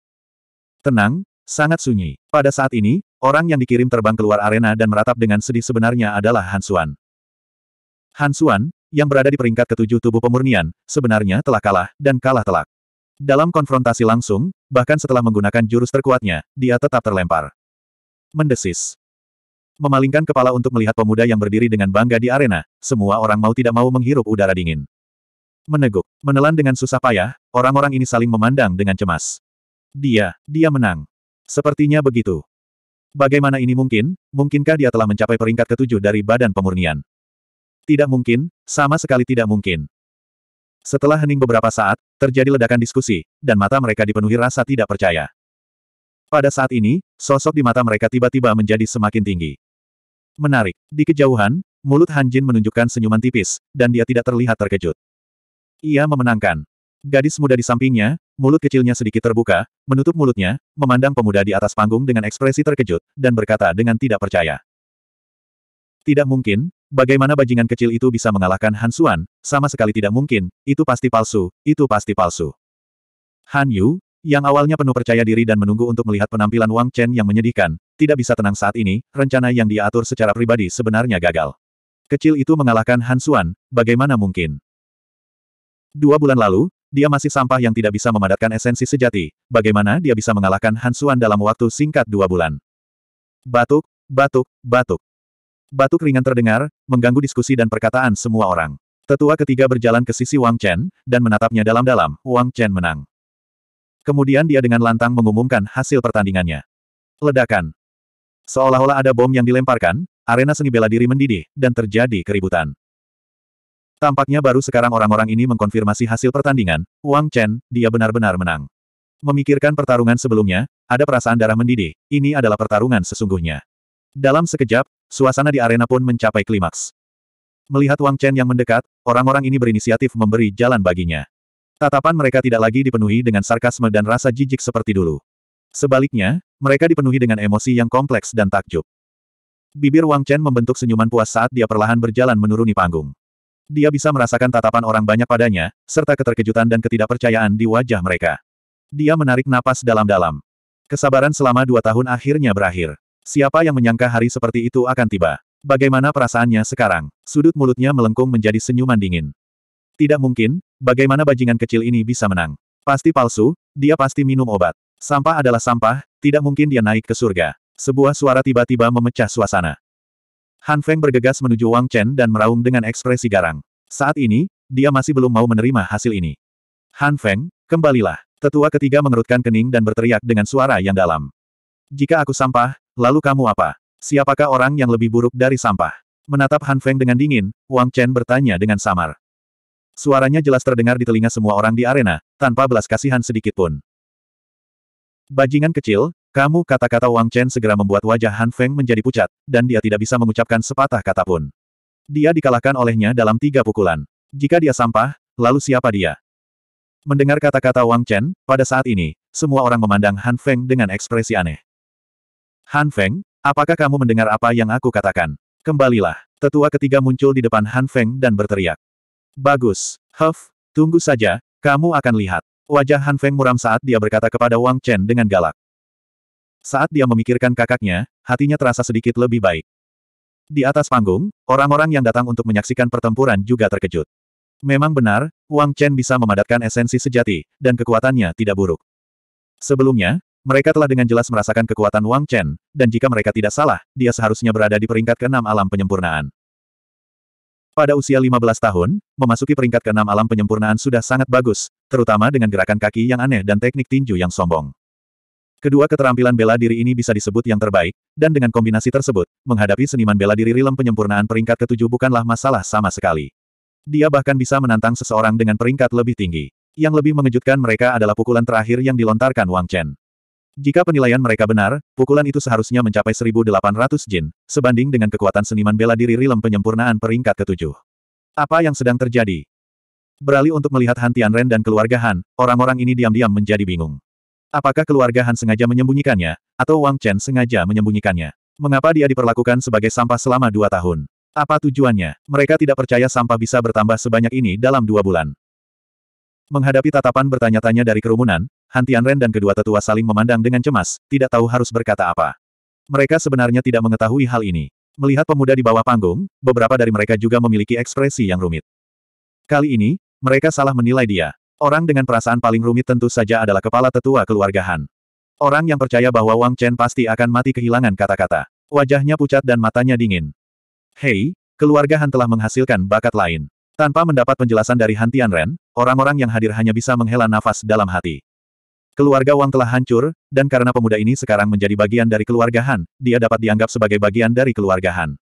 Tenang, sangat sunyi. Pada saat ini, orang yang dikirim terbang keluar arena dan meratap dengan sedih sebenarnya adalah Hansuan. Hansuan, yang berada di peringkat ketujuh tubuh pemurnian, sebenarnya telah kalah, dan kalah telak. Dalam konfrontasi langsung, bahkan setelah menggunakan jurus terkuatnya, dia tetap terlempar. Mendesis memalingkan kepala untuk melihat pemuda yang berdiri dengan bangga di arena, semua orang mau tidak mau menghirup udara dingin. Meneguk, menelan dengan susah payah, orang-orang ini saling memandang dengan cemas. Dia, dia menang. Sepertinya begitu. Bagaimana ini mungkin? Mungkinkah dia telah mencapai peringkat ketujuh dari badan pemurnian? Tidak mungkin, sama sekali tidak mungkin. Setelah hening beberapa saat, terjadi ledakan diskusi, dan mata mereka dipenuhi rasa tidak percaya. Pada saat ini, sosok di mata mereka tiba-tiba menjadi semakin tinggi. Menarik. Di kejauhan, mulut Han Jin menunjukkan senyuman tipis, dan dia tidak terlihat terkejut. Ia memenangkan. Gadis muda di sampingnya, mulut kecilnya sedikit terbuka, menutup mulutnya, memandang pemuda di atas panggung dengan ekspresi terkejut, dan berkata dengan tidak percaya. Tidak mungkin, bagaimana bajingan kecil itu bisa mengalahkan Han Suan, sama sekali tidak mungkin, itu pasti palsu, itu pasti palsu. Han Yu, yang awalnya penuh percaya diri dan menunggu untuk melihat penampilan Wang Chen yang menyedihkan, tidak bisa tenang saat ini, rencana yang dia atur secara pribadi sebenarnya gagal. Kecil itu mengalahkan Han Xuan, bagaimana mungkin? Dua bulan lalu, dia masih sampah yang tidak bisa memadatkan esensi sejati, bagaimana dia bisa mengalahkan Han Xuan dalam waktu singkat dua bulan? Batuk, batuk, batuk. Batuk ringan terdengar, mengganggu diskusi dan perkataan semua orang. Tetua ketiga berjalan ke sisi Wang Chen, dan menatapnya dalam-dalam, Wang Chen menang. Kemudian dia dengan lantang mengumumkan hasil pertandingannya. Ledakan. Seolah-olah ada bom yang dilemparkan, arena seni bela diri mendidih, dan terjadi keributan. Tampaknya baru sekarang orang-orang ini mengkonfirmasi hasil pertandingan, Wang Chen, dia benar-benar menang. Memikirkan pertarungan sebelumnya, ada perasaan darah mendidih, ini adalah pertarungan sesungguhnya. Dalam sekejap, suasana di arena pun mencapai klimaks. Melihat Wang Chen yang mendekat, orang-orang ini berinisiatif memberi jalan baginya. Tatapan mereka tidak lagi dipenuhi dengan sarkasme dan rasa jijik seperti dulu. Sebaliknya, mereka dipenuhi dengan emosi yang kompleks dan takjub. Bibir Wang Chen membentuk senyuman puas saat dia perlahan berjalan menuruni panggung. Dia bisa merasakan tatapan orang banyak padanya, serta keterkejutan dan ketidakpercayaan di wajah mereka. Dia menarik napas dalam-dalam. Kesabaran selama dua tahun akhirnya berakhir. Siapa yang menyangka hari seperti itu akan tiba? Bagaimana perasaannya sekarang? Sudut mulutnya melengkung menjadi senyuman dingin. Tidak mungkin, bagaimana bajingan kecil ini bisa menang? Pasti palsu, dia pasti minum obat. Sampah adalah sampah, tidak mungkin dia naik ke surga. Sebuah suara tiba-tiba memecah suasana. Han Feng bergegas menuju Wang Chen dan meraung dengan ekspresi garang. Saat ini, dia masih belum mau menerima hasil ini. Han Feng, kembalilah. Tetua ketiga mengerutkan kening dan berteriak dengan suara yang dalam. Jika aku sampah, lalu kamu apa? Siapakah orang yang lebih buruk dari sampah? Menatap Han Feng dengan dingin, Wang Chen bertanya dengan samar. Suaranya jelas terdengar di telinga semua orang di arena, tanpa belas kasihan sedikit pun. Bajingan kecil, kamu kata-kata Wang Chen segera membuat wajah Han Feng menjadi pucat, dan dia tidak bisa mengucapkan sepatah kata pun. Dia dikalahkan olehnya dalam tiga pukulan. Jika dia sampah, lalu siapa dia? Mendengar kata-kata Wang Chen, pada saat ini, semua orang memandang Han Feng dengan ekspresi aneh. Han Feng, apakah kamu mendengar apa yang aku katakan? Kembalilah. Tetua ketiga muncul di depan Han Feng dan berteriak. Bagus. Huff, tunggu saja, kamu akan lihat. Wajah Han Feng muram saat dia berkata kepada Wang Chen dengan galak. Saat dia memikirkan kakaknya, hatinya terasa sedikit lebih baik. Di atas panggung, orang-orang yang datang untuk menyaksikan pertempuran juga terkejut. Memang benar, Wang Chen bisa memadatkan esensi sejati, dan kekuatannya tidak buruk. Sebelumnya, mereka telah dengan jelas merasakan kekuatan Wang Chen, dan jika mereka tidak salah, dia seharusnya berada di peringkat keenam alam penyempurnaan. Pada usia 15 tahun, memasuki peringkat ke-6 alam penyempurnaan sudah sangat bagus, terutama dengan gerakan kaki yang aneh dan teknik tinju yang sombong. Kedua keterampilan bela diri ini bisa disebut yang terbaik, dan dengan kombinasi tersebut, menghadapi seniman bela diri rilem penyempurnaan peringkat ke-7 bukanlah masalah sama sekali. Dia bahkan bisa menantang seseorang dengan peringkat lebih tinggi. Yang lebih mengejutkan mereka adalah pukulan terakhir yang dilontarkan Wang Chen. Jika penilaian mereka benar, pukulan itu seharusnya mencapai 1800 jin, sebanding dengan kekuatan seniman bela diri Rilem penyempurnaan peringkat ketujuh. Apa yang sedang terjadi? Beralih untuk melihat Han Tianren dan keluarga Han, orang-orang ini diam-diam menjadi bingung. Apakah keluarga Han sengaja menyembunyikannya, atau Wang Chen sengaja menyembunyikannya? Mengapa dia diperlakukan sebagai sampah selama dua tahun? Apa tujuannya? Mereka tidak percaya sampah bisa bertambah sebanyak ini dalam dua bulan. Menghadapi tatapan bertanya-tanya dari kerumunan, Han Tianren dan kedua tetua saling memandang dengan cemas, tidak tahu harus berkata apa. Mereka sebenarnya tidak mengetahui hal ini. Melihat pemuda di bawah panggung, beberapa dari mereka juga memiliki ekspresi yang rumit. Kali ini, mereka salah menilai dia. Orang dengan perasaan paling rumit tentu saja adalah kepala tetua keluarga Han. Orang yang percaya bahwa Wang Chen pasti akan mati kehilangan kata-kata. Wajahnya pucat dan matanya dingin. Hei, keluarga Han telah menghasilkan bakat lain. Tanpa mendapat penjelasan dari Han Tianren, orang-orang yang hadir hanya bisa menghela nafas dalam hati. Keluarga Wang telah hancur, dan karena pemuda ini sekarang menjadi bagian dari keluarga Han, dia dapat dianggap sebagai bagian dari keluarga Han.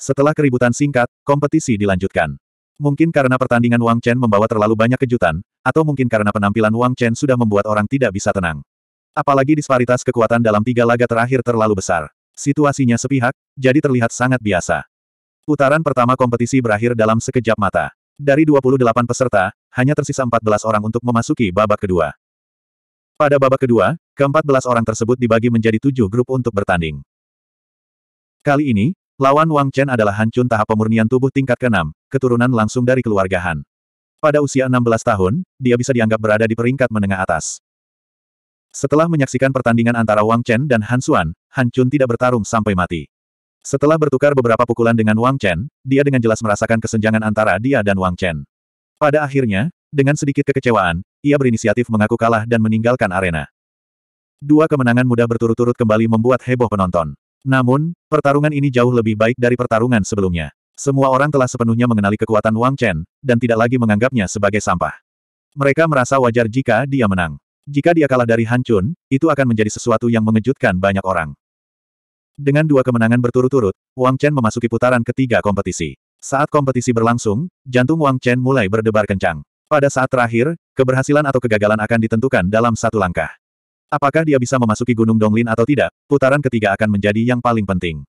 Setelah keributan singkat, kompetisi dilanjutkan. Mungkin karena pertandingan Wang Chen membawa terlalu banyak kejutan, atau mungkin karena penampilan Wang Chen sudah membuat orang tidak bisa tenang. Apalagi disparitas kekuatan dalam tiga laga terakhir terlalu besar. Situasinya sepihak, jadi terlihat sangat biasa. Putaran pertama kompetisi berakhir dalam sekejap mata. Dari 28 peserta, hanya tersisa 14 orang untuk memasuki babak kedua. Pada babak kedua, keempat belas orang tersebut dibagi menjadi tujuh grup untuk bertanding. Kali ini, lawan Wang Chen adalah Hancun tahap pemurnian tubuh tingkat keenam, keturunan langsung dari keluarga Han. Pada usia 16 tahun, dia bisa dianggap berada di peringkat menengah atas. Setelah menyaksikan pertandingan antara Wang Chen dan Han Xuan, Han Chun tidak bertarung sampai mati. Setelah bertukar beberapa pukulan dengan Wang Chen, dia dengan jelas merasakan kesenjangan antara dia dan Wang Chen. Pada akhirnya, dengan sedikit kekecewaan, ia berinisiatif mengaku kalah dan meninggalkan arena. Dua kemenangan mudah berturut-turut kembali membuat heboh penonton. Namun, pertarungan ini jauh lebih baik dari pertarungan sebelumnya. Semua orang telah sepenuhnya mengenali kekuatan Wang Chen, dan tidak lagi menganggapnya sebagai sampah. Mereka merasa wajar jika dia menang. Jika dia kalah dari Han Chun, itu akan menjadi sesuatu yang mengejutkan banyak orang. Dengan dua kemenangan berturut-turut, Wang Chen memasuki putaran ketiga kompetisi. Saat kompetisi berlangsung, jantung Wang Chen mulai berdebar kencang. Pada saat terakhir, keberhasilan atau kegagalan akan ditentukan dalam satu langkah. Apakah dia bisa memasuki Gunung Donglin atau tidak, putaran ketiga akan menjadi yang paling penting.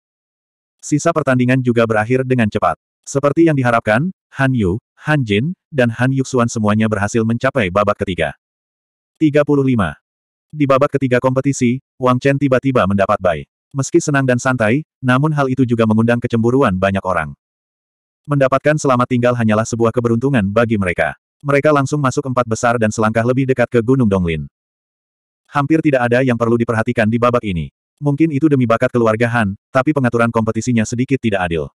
Sisa pertandingan juga berakhir dengan cepat. Seperti yang diharapkan, Han Yu, Han Jin, dan Han Yuxuan semuanya berhasil mencapai babak ketiga. 35. Di babak ketiga kompetisi, Wang Chen tiba-tiba mendapat bai. Meski senang dan santai, namun hal itu juga mengundang kecemburuan banyak orang. Mendapatkan selamat tinggal hanyalah sebuah keberuntungan bagi mereka. Mereka langsung masuk empat besar dan selangkah lebih dekat ke Gunung Donglin. Hampir tidak ada yang perlu diperhatikan di babak ini. Mungkin itu demi bakat keluarga Han, tapi pengaturan kompetisinya sedikit tidak adil.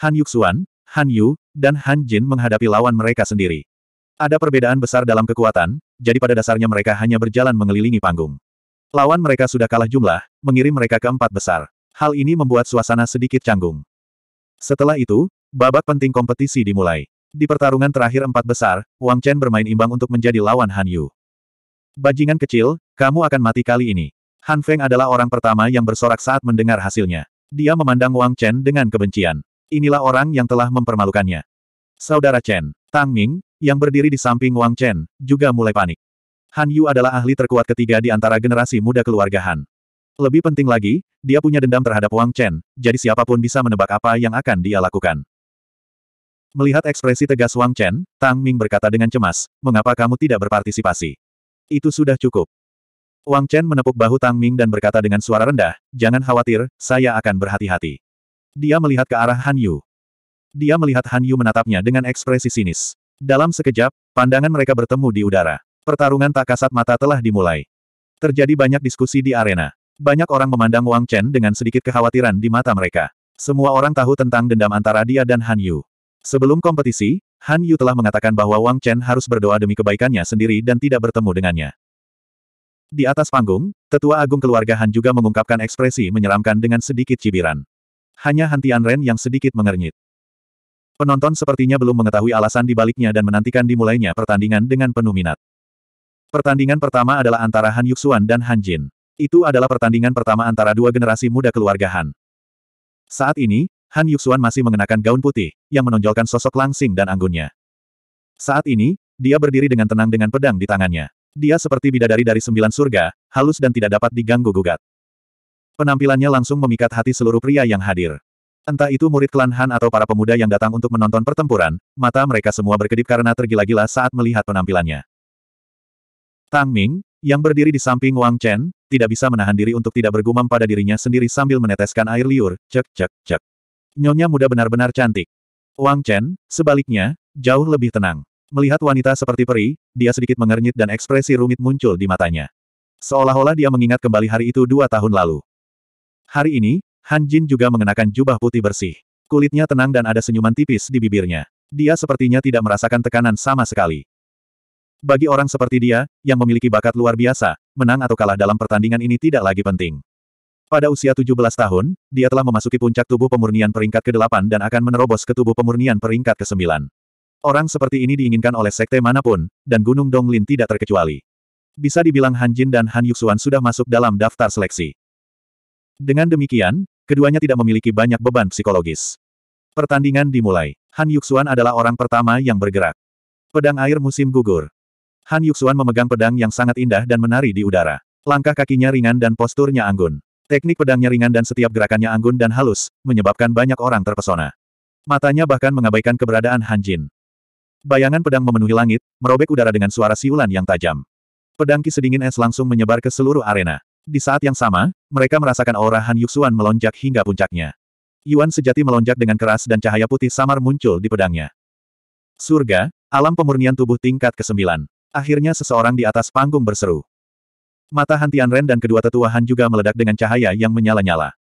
Han Yuxuan, Han Yu, dan Han Jin menghadapi lawan mereka sendiri. Ada perbedaan besar dalam kekuatan, jadi pada dasarnya mereka hanya berjalan mengelilingi panggung. Lawan mereka sudah kalah jumlah, mengirim mereka ke empat besar. Hal ini membuat suasana sedikit canggung. Setelah itu, babak penting kompetisi dimulai. Di pertarungan terakhir empat besar, Wang Chen bermain imbang untuk menjadi lawan Han Yu. Bajingan kecil, kamu akan mati kali ini. Han Feng adalah orang pertama yang bersorak saat mendengar hasilnya. Dia memandang Wang Chen dengan kebencian. Inilah orang yang telah mempermalukannya. Saudara Chen, Tang Ming, yang berdiri di samping Wang Chen, juga mulai panik. Han Yu adalah ahli terkuat ketiga di antara generasi muda keluarga Han. Lebih penting lagi, dia punya dendam terhadap Wang Chen, jadi siapapun bisa menebak apa yang akan dia lakukan. Melihat ekspresi tegas Wang Chen, Tang Ming berkata dengan cemas, mengapa kamu tidak berpartisipasi? Itu sudah cukup. Wang Chen menepuk bahu Tang Ming dan berkata dengan suara rendah, jangan khawatir, saya akan berhati-hati. Dia melihat ke arah Han Yu. Dia melihat Han Yu menatapnya dengan ekspresi sinis. Dalam sekejap, pandangan mereka bertemu di udara. Pertarungan tak kasat mata telah dimulai. Terjadi banyak diskusi di arena. Banyak orang memandang Wang Chen dengan sedikit kekhawatiran di mata mereka. Semua orang tahu tentang dendam antara dia dan Han Yu. Sebelum kompetisi, Han Yu telah mengatakan bahwa Wang Chen harus berdoa demi kebaikannya sendiri dan tidak bertemu dengannya. Di atas panggung, tetua agung keluarga Han juga mengungkapkan ekspresi menyeramkan dengan sedikit cibiran. Hanya Han Tianren yang sedikit mengernyit. Penonton sepertinya belum mengetahui alasan dibaliknya dan menantikan dimulainya pertandingan dengan penuh minat. Pertandingan pertama adalah antara Han Yuxuan dan Han Jin. Itu adalah pertandingan pertama antara dua generasi muda keluarga Han. Saat ini, Han Yuxuan masih mengenakan gaun putih, yang menonjolkan sosok langsing dan anggunnya. Saat ini, dia berdiri dengan tenang dengan pedang di tangannya. Dia seperti bidadari dari sembilan surga, halus dan tidak dapat diganggu-gugat. Penampilannya langsung memikat hati seluruh pria yang hadir. Entah itu murid klan Han atau para pemuda yang datang untuk menonton pertempuran, mata mereka semua berkedip karena tergila-gila saat melihat penampilannya. Tang Ming, yang berdiri di samping Wang Chen, tidak bisa menahan diri untuk tidak bergumam pada dirinya sendiri sambil meneteskan air liur, cek cek cek. Nyonya muda benar-benar cantik. Wang Chen, sebaliknya, jauh lebih tenang. Melihat wanita seperti peri, dia sedikit mengernyit dan ekspresi rumit muncul di matanya. Seolah-olah dia mengingat kembali hari itu dua tahun lalu. Hari ini, Han Jin juga mengenakan jubah putih bersih. Kulitnya tenang dan ada senyuman tipis di bibirnya. Dia sepertinya tidak merasakan tekanan sama sekali. Bagi orang seperti dia, yang memiliki bakat luar biasa, menang atau kalah dalam pertandingan ini tidak lagi penting. Pada usia 17 tahun, dia telah memasuki puncak tubuh pemurnian peringkat ke-8 dan akan menerobos ke tubuh pemurnian peringkat ke-9. Orang seperti ini diinginkan oleh sekte manapun, dan Gunung Donglin tidak terkecuali. Bisa dibilang Han Jin dan Han Yuxuan sudah masuk dalam daftar seleksi. Dengan demikian, keduanya tidak memiliki banyak beban psikologis. Pertandingan dimulai. Han Yuxuan adalah orang pertama yang bergerak. Pedang air musim gugur. Han Yuxuan memegang pedang yang sangat indah dan menari di udara. Langkah kakinya ringan dan posturnya anggun. Teknik pedangnya ringan dan setiap gerakannya anggun dan halus, menyebabkan banyak orang terpesona. Matanya bahkan mengabaikan keberadaan Han Jin. Bayangan pedang memenuhi langit, merobek udara dengan suara siulan yang tajam. Pedang ki sedingin es langsung menyebar ke seluruh arena. Di saat yang sama, mereka merasakan aura Han Yuxuan melonjak hingga puncaknya. Yuan sejati melonjak dengan keras dan cahaya putih samar muncul di pedangnya. Surga, alam pemurnian tubuh tingkat ke-9. Akhirnya seseorang di atas panggung berseru. Mata Han Ren dan kedua tetua Han juga meledak dengan cahaya yang menyala-nyala.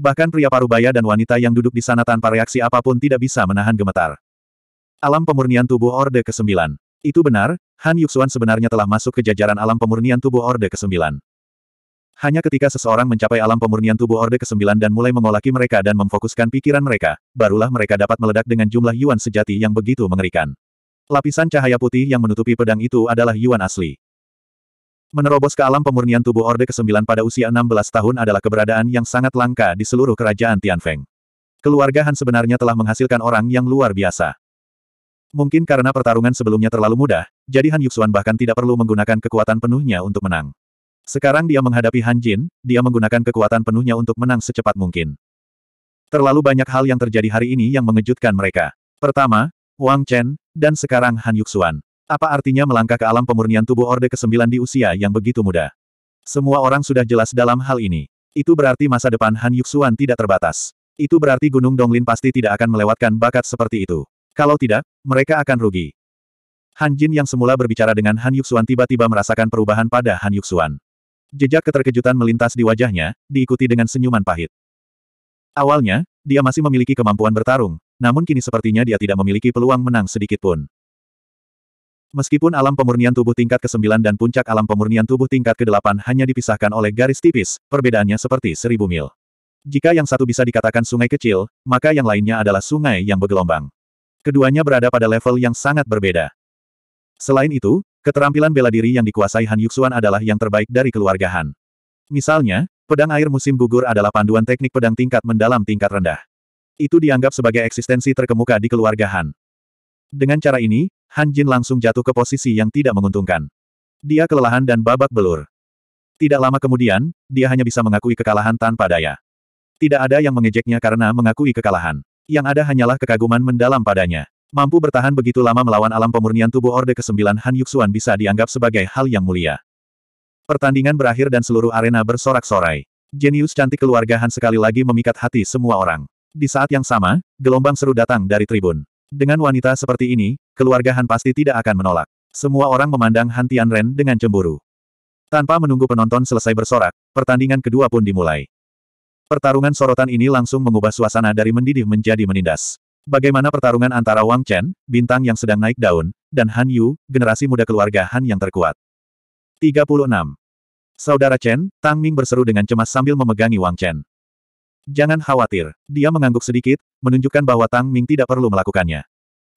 Bahkan pria parubaya dan wanita yang duduk di sana tanpa reaksi apapun tidak bisa menahan gemetar. Alam pemurnian tubuh Orde ke-9. Itu benar, Han Yuxuan sebenarnya telah masuk ke jajaran alam pemurnian tubuh Orde ke-9. Hanya ketika seseorang mencapai alam pemurnian tubuh Orde ke-9 dan mulai mengolaki mereka dan memfokuskan pikiran mereka, barulah mereka dapat meledak dengan jumlah yuan sejati yang begitu mengerikan. Lapisan cahaya putih yang menutupi pedang itu adalah yuan asli. Menerobos ke alam pemurnian tubuh Orde ke-9 pada usia 16 tahun adalah keberadaan yang sangat langka di seluruh kerajaan Tianfeng. Keluarga Han sebenarnya telah menghasilkan orang yang luar biasa. Mungkin karena pertarungan sebelumnya terlalu mudah, jadi Han Yuxuan bahkan tidak perlu menggunakan kekuatan penuhnya untuk menang. Sekarang dia menghadapi Han Jin, dia menggunakan kekuatan penuhnya untuk menang secepat mungkin. Terlalu banyak hal yang terjadi hari ini yang mengejutkan mereka. Pertama, Wang Chen, dan sekarang Han Yuxuan. Apa artinya melangkah ke alam pemurnian tubuh Orde ke-9 di usia yang begitu muda? Semua orang sudah jelas dalam hal ini. Itu berarti masa depan Han Yuxuan tidak terbatas. Itu berarti Gunung Donglin pasti tidak akan melewatkan bakat seperti itu. Kalau tidak, mereka akan rugi. Han Jin yang semula berbicara dengan Han Yuxuan tiba-tiba merasakan perubahan pada Han Yuxuan. Jejak keterkejutan melintas di wajahnya, diikuti dengan senyuman pahit. Awalnya, dia masih memiliki kemampuan bertarung, namun kini sepertinya dia tidak memiliki peluang menang sedikit pun. Meskipun alam pemurnian tubuh tingkat ke-9 dan puncak alam pemurnian tubuh tingkat ke-8 hanya dipisahkan oleh garis tipis, perbedaannya seperti seribu mil. Jika yang satu bisa dikatakan sungai kecil, maka yang lainnya adalah sungai yang bergelombang. Keduanya berada pada level yang sangat berbeda. Selain itu, keterampilan bela diri yang dikuasai Han Yuxuan adalah yang terbaik dari keluarga Han. Misalnya, pedang air musim gugur adalah panduan teknik pedang tingkat mendalam tingkat rendah. Itu dianggap sebagai eksistensi terkemuka di keluarga Han. Dengan cara ini, Han Jin langsung jatuh ke posisi yang tidak menguntungkan. Dia kelelahan dan babak belur. Tidak lama kemudian, dia hanya bisa mengakui kekalahan tanpa daya. Tidak ada yang mengejeknya karena mengakui kekalahan. Yang ada hanyalah kekaguman mendalam padanya. Mampu bertahan begitu lama melawan alam pemurnian tubuh Orde ke-9 Han Yuxuan bisa dianggap sebagai hal yang mulia. Pertandingan berakhir dan seluruh arena bersorak-sorai. Jenius cantik keluarga Han sekali lagi memikat hati semua orang. Di saat yang sama, gelombang seru datang dari tribun. Dengan wanita seperti ini, keluarga Han pasti tidak akan menolak. Semua orang memandang Han Tianren dengan cemburu. Tanpa menunggu penonton selesai bersorak, pertandingan kedua pun dimulai. Pertarungan sorotan ini langsung mengubah suasana dari mendidih menjadi menindas. Bagaimana pertarungan antara Wang Chen, bintang yang sedang naik daun, dan Han Yu, generasi muda keluarga Han yang terkuat. 36. Saudara Chen, Tang Ming berseru dengan cemas sambil memegangi Wang Chen. Jangan khawatir. Dia mengangguk sedikit, menunjukkan bahwa Tang Ming tidak perlu melakukannya.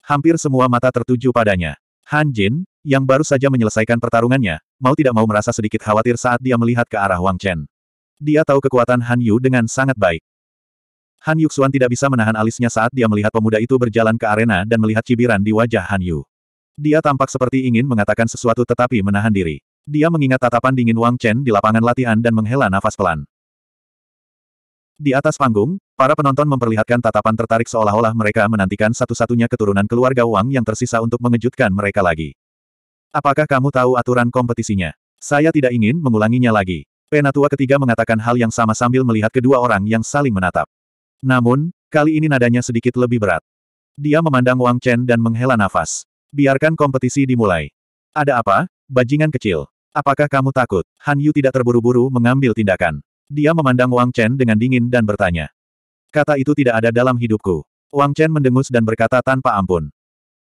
Hampir semua mata tertuju padanya. Han Jin, yang baru saja menyelesaikan pertarungannya, mau tidak mau merasa sedikit khawatir saat dia melihat ke arah Wang Chen. Dia tahu kekuatan Han Yu dengan sangat baik. Han Yuxuan tidak bisa menahan alisnya saat dia melihat pemuda itu berjalan ke arena dan melihat cibiran di wajah Han Yu. Dia tampak seperti ingin mengatakan sesuatu tetapi menahan diri. Dia mengingat tatapan dingin Wang Chen di lapangan latihan dan menghela nafas pelan. Di atas panggung, para penonton memperlihatkan tatapan tertarik seolah-olah mereka menantikan satu-satunya keturunan keluarga Wang yang tersisa untuk mengejutkan mereka lagi. Apakah kamu tahu aturan kompetisinya? Saya tidak ingin mengulanginya lagi. Penatua ketiga mengatakan hal yang sama sambil melihat kedua orang yang saling menatap. Namun, kali ini nadanya sedikit lebih berat. Dia memandang Wang Chen dan menghela nafas. Biarkan kompetisi dimulai. Ada apa, bajingan kecil? Apakah kamu takut? Han Yu tidak terburu-buru mengambil tindakan. Dia memandang Wang Chen dengan dingin dan bertanya. Kata itu tidak ada dalam hidupku. Wang Chen mendengus dan berkata tanpa ampun.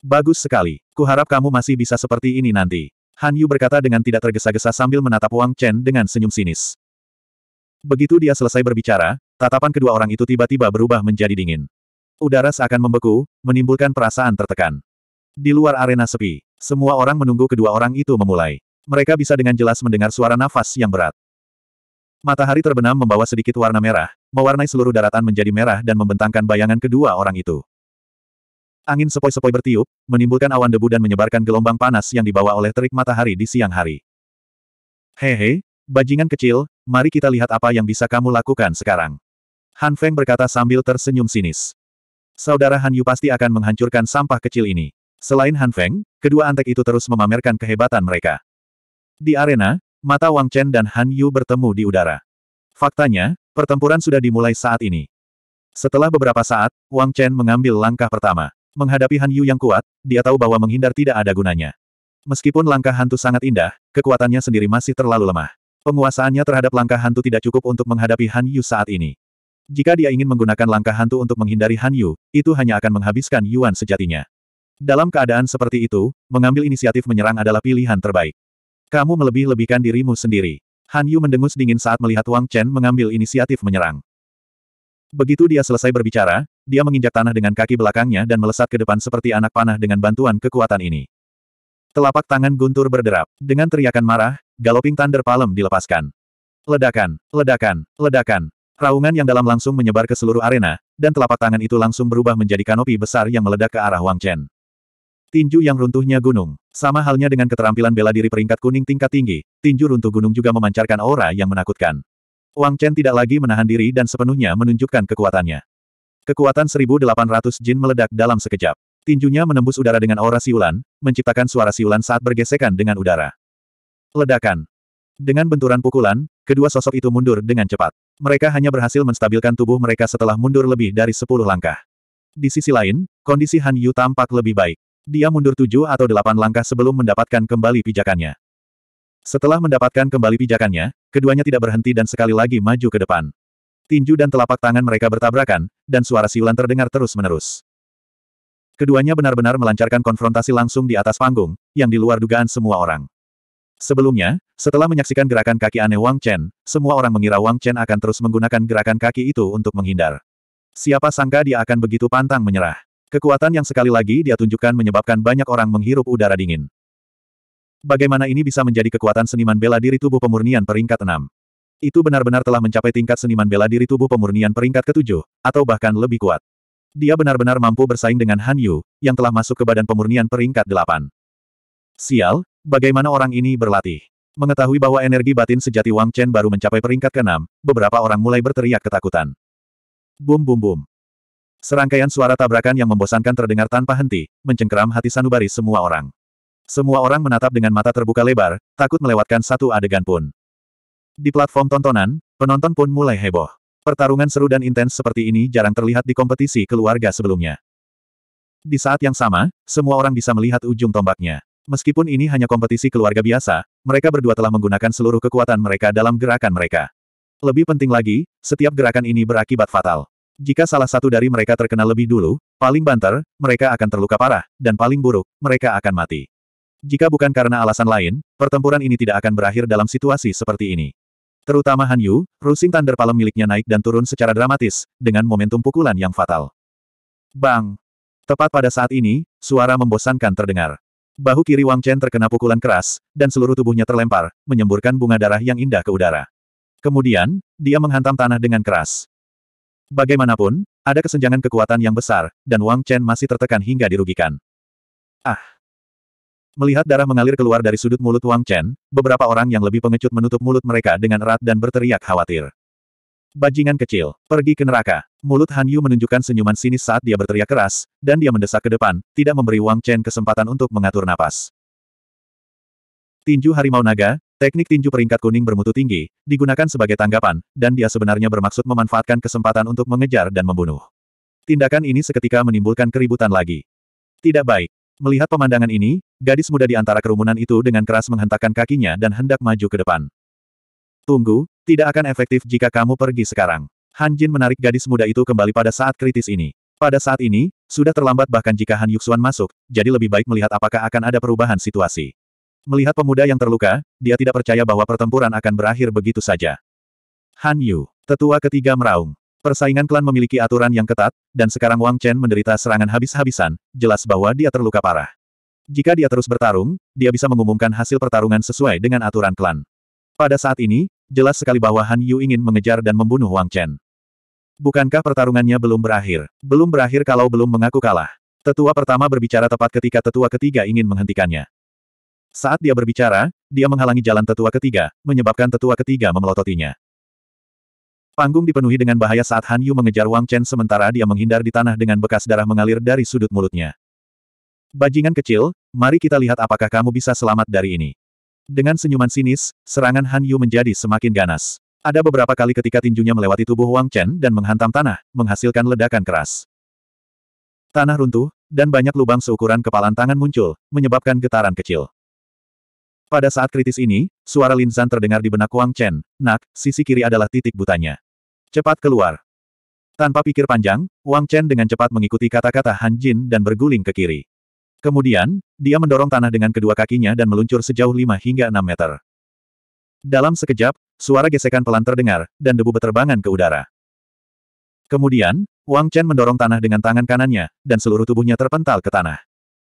Bagus sekali. Kuharap kamu masih bisa seperti ini nanti. Han Yu berkata dengan tidak tergesa-gesa sambil menatap Wang Chen dengan senyum sinis. Begitu dia selesai berbicara, tatapan kedua orang itu tiba-tiba berubah menjadi dingin. Udara seakan membeku, menimbulkan perasaan tertekan. Di luar arena sepi, semua orang menunggu kedua orang itu memulai. Mereka bisa dengan jelas mendengar suara nafas yang berat. Matahari terbenam membawa sedikit warna merah, mewarnai seluruh daratan menjadi merah dan membentangkan bayangan kedua orang itu. Angin sepoi-sepoi bertiup, menimbulkan awan debu dan menyebarkan gelombang panas yang dibawa oleh terik matahari di siang hari. Hehe, bajingan kecil, mari kita lihat apa yang bisa kamu lakukan sekarang. Han Feng berkata sambil tersenyum sinis. Saudara Han Yu pasti akan menghancurkan sampah kecil ini. Selain Han Feng, kedua antek itu terus memamerkan kehebatan mereka. Di arena, Mata Wang Chen dan Han Yu bertemu di udara. Faktanya, pertempuran sudah dimulai saat ini. Setelah beberapa saat, Wang Chen mengambil langkah pertama. Menghadapi Han Yu yang kuat, dia tahu bahwa menghindar tidak ada gunanya. Meskipun langkah hantu sangat indah, kekuatannya sendiri masih terlalu lemah. Penguasaannya terhadap langkah hantu tidak cukup untuk menghadapi Han Yu saat ini. Jika dia ingin menggunakan langkah hantu untuk menghindari Han Yu, itu hanya akan menghabiskan Yuan sejatinya. Dalam keadaan seperti itu, mengambil inisiatif menyerang adalah pilihan terbaik. Kamu melebih-lebihkan dirimu sendiri. Han Yu mendengus dingin saat melihat Wang Chen mengambil inisiatif menyerang. Begitu dia selesai berbicara, dia menginjak tanah dengan kaki belakangnya dan melesat ke depan seperti anak panah dengan bantuan kekuatan ini. Telapak tangan guntur berderap. Dengan teriakan marah, Galoping Thunder Palem dilepaskan. Ledakan, ledakan, ledakan. Raungan yang dalam langsung menyebar ke seluruh arena, dan telapak tangan itu langsung berubah menjadi kanopi besar yang meledak ke arah Wang Chen. Tinju yang runtuhnya gunung. Sama halnya dengan keterampilan bela diri peringkat kuning tingkat tinggi, tinju runtuh gunung juga memancarkan aura yang menakutkan. Wang Chen tidak lagi menahan diri dan sepenuhnya menunjukkan kekuatannya. Kekuatan 1800 jin meledak dalam sekejap. Tinjunya menembus udara dengan aura siulan, menciptakan suara siulan saat bergesekan dengan udara. Ledakan. Dengan benturan pukulan, kedua sosok itu mundur dengan cepat. Mereka hanya berhasil menstabilkan tubuh mereka setelah mundur lebih dari sepuluh langkah. Di sisi lain, kondisi Han Yu tampak lebih baik. Dia mundur tujuh atau delapan langkah sebelum mendapatkan kembali pijakannya. Setelah mendapatkan kembali pijakannya, keduanya tidak berhenti dan sekali lagi maju ke depan. Tinju dan telapak tangan mereka bertabrakan, dan suara siulan terdengar terus-menerus. Keduanya benar-benar melancarkan konfrontasi langsung di atas panggung, yang di luar dugaan semua orang. Sebelumnya, setelah menyaksikan gerakan kaki aneh Wang Chen, semua orang mengira Wang Chen akan terus menggunakan gerakan kaki itu untuk menghindar. Siapa sangka dia akan begitu pantang menyerah. Kekuatan yang sekali lagi dia tunjukkan menyebabkan banyak orang menghirup udara dingin. Bagaimana ini bisa menjadi kekuatan seniman bela diri tubuh pemurnian peringkat 6? Itu benar-benar telah mencapai tingkat seniman bela diri tubuh pemurnian peringkat ke-7, atau bahkan lebih kuat. Dia benar-benar mampu bersaing dengan Han Yu, yang telah masuk ke badan pemurnian peringkat 8. Sial, bagaimana orang ini berlatih? Mengetahui bahwa energi batin sejati Wang Chen baru mencapai peringkat keenam, beberapa orang mulai berteriak ketakutan. Bum bum bum. Serangkaian suara tabrakan yang membosankan terdengar tanpa henti, mencengkeram hati sanubari semua orang. Semua orang menatap dengan mata terbuka lebar, takut melewatkan satu adegan pun. Di platform tontonan, penonton pun mulai heboh. Pertarungan seru dan intens seperti ini jarang terlihat di kompetisi keluarga sebelumnya. Di saat yang sama, semua orang bisa melihat ujung tombaknya. Meskipun ini hanya kompetisi keluarga biasa, mereka berdua telah menggunakan seluruh kekuatan mereka dalam gerakan mereka. Lebih penting lagi, setiap gerakan ini berakibat fatal. Jika salah satu dari mereka terkena lebih dulu, paling banter, mereka akan terluka parah, dan paling buruk, mereka akan mati. Jika bukan karena alasan lain, pertempuran ini tidak akan berakhir dalam situasi seperti ini. Terutama Han Yu, rusing Thunder Palem miliknya naik dan turun secara dramatis, dengan momentum pukulan yang fatal. Bang! Tepat pada saat ini, suara membosankan terdengar. Bahu kiri Wang Chen terkena pukulan keras, dan seluruh tubuhnya terlempar, menyemburkan bunga darah yang indah ke udara. Kemudian, dia menghantam tanah dengan keras. Bagaimanapun, ada kesenjangan kekuatan yang besar, dan Wang Chen masih tertekan hingga dirugikan. Ah! Melihat darah mengalir keluar dari sudut mulut Wang Chen, beberapa orang yang lebih pengecut menutup mulut mereka dengan erat dan berteriak khawatir. Bajingan kecil, pergi ke neraka. Mulut Han Yu menunjukkan senyuman sinis saat dia berteriak keras, dan dia mendesak ke depan, tidak memberi Wang Chen kesempatan untuk mengatur napas. Tinju Harimau Naga, Teknik tinju peringkat kuning bermutu tinggi, digunakan sebagai tanggapan, dan dia sebenarnya bermaksud memanfaatkan kesempatan untuk mengejar dan membunuh. Tindakan ini seketika menimbulkan keributan lagi. Tidak baik. Melihat pemandangan ini, gadis muda di antara kerumunan itu dengan keras menghentakkan kakinya dan hendak maju ke depan. Tunggu, tidak akan efektif jika kamu pergi sekarang. Han Jin menarik gadis muda itu kembali pada saat kritis ini. Pada saat ini, sudah terlambat bahkan jika Han Yuxuan masuk, jadi lebih baik melihat apakah akan ada perubahan situasi. Melihat pemuda yang terluka, dia tidak percaya bahwa pertempuran akan berakhir begitu saja. Han Yu, tetua ketiga meraung. Persaingan klan memiliki aturan yang ketat, dan sekarang Wang Chen menderita serangan habis-habisan, jelas bahwa dia terluka parah. Jika dia terus bertarung, dia bisa mengumumkan hasil pertarungan sesuai dengan aturan klan. Pada saat ini, jelas sekali bahwa Han Yu ingin mengejar dan membunuh Wang Chen. Bukankah pertarungannya belum berakhir? Belum berakhir kalau belum mengaku kalah. Tetua pertama berbicara tepat ketika tetua ketiga ingin menghentikannya. Saat dia berbicara, dia menghalangi jalan tetua ketiga, menyebabkan tetua ketiga memelototinya. Panggung dipenuhi dengan bahaya saat Han Yu mengejar Wang Chen sementara dia menghindar di tanah dengan bekas darah mengalir dari sudut mulutnya. Bajingan kecil, mari kita lihat apakah kamu bisa selamat dari ini. Dengan senyuman sinis, serangan Han Yu menjadi semakin ganas. Ada beberapa kali ketika tinjunya melewati tubuh Wang Chen dan menghantam tanah, menghasilkan ledakan keras. Tanah runtuh, dan banyak lubang seukuran kepalan tangan muncul, menyebabkan getaran kecil. Pada saat kritis ini, suara Lin Zhan terdengar di benak Wang Chen, nak, sisi kiri adalah titik butanya. Cepat keluar. Tanpa pikir panjang, Wang Chen dengan cepat mengikuti kata-kata Han Jin dan berguling ke kiri. Kemudian, dia mendorong tanah dengan kedua kakinya dan meluncur sejauh 5 hingga 6 meter. Dalam sekejap, suara gesekan pelan terdengar, dan debu beterbangan ke udara. Kemudian, Wang Chen mendorong tanah dengan tangan kanannya, dan seluruh tubuhnya terpental ke tanah.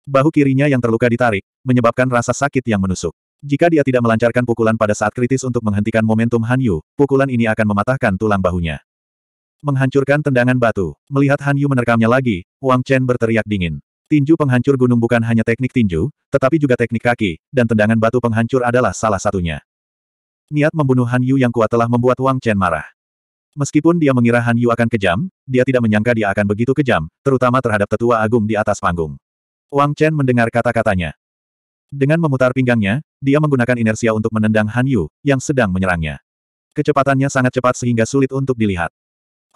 Bahu kirinya yang terluka ditarik, menyebabkan rasa sakit yang menusuk. Jika dia tidak melancarkan pukulan pada saat kritis untuk menghentikan momentum Han Yu, pukulan ini akan mematahkan tulang bahunya. Menghancurkan tendangan batu. Melihat Han Yu menerkamnya lagi, Wang Chen berteriak dingin. Tinju penghancur gunung bukan hanya teknik tinju, tetapi juga teknik kaki, dan tendangan batu penghancur adalah salah satunya. Niat membunuh Han Yu yang kuat telah membuat Wang Chen marah. Meskipun dia mengira Han Yu akan kejam, dia tidak menyangka dia akan begitu kejam, terutama terhadap tetua agung di atas panggung. Wang Chen mendengar kata-katanya. Dengan memutar pinggangnya, dia menggunakan inersia untuk menendang Han Yu, yang sedang menyerangnya. Kecepatannya sangat cepat sehingga sulit untuk dilihat.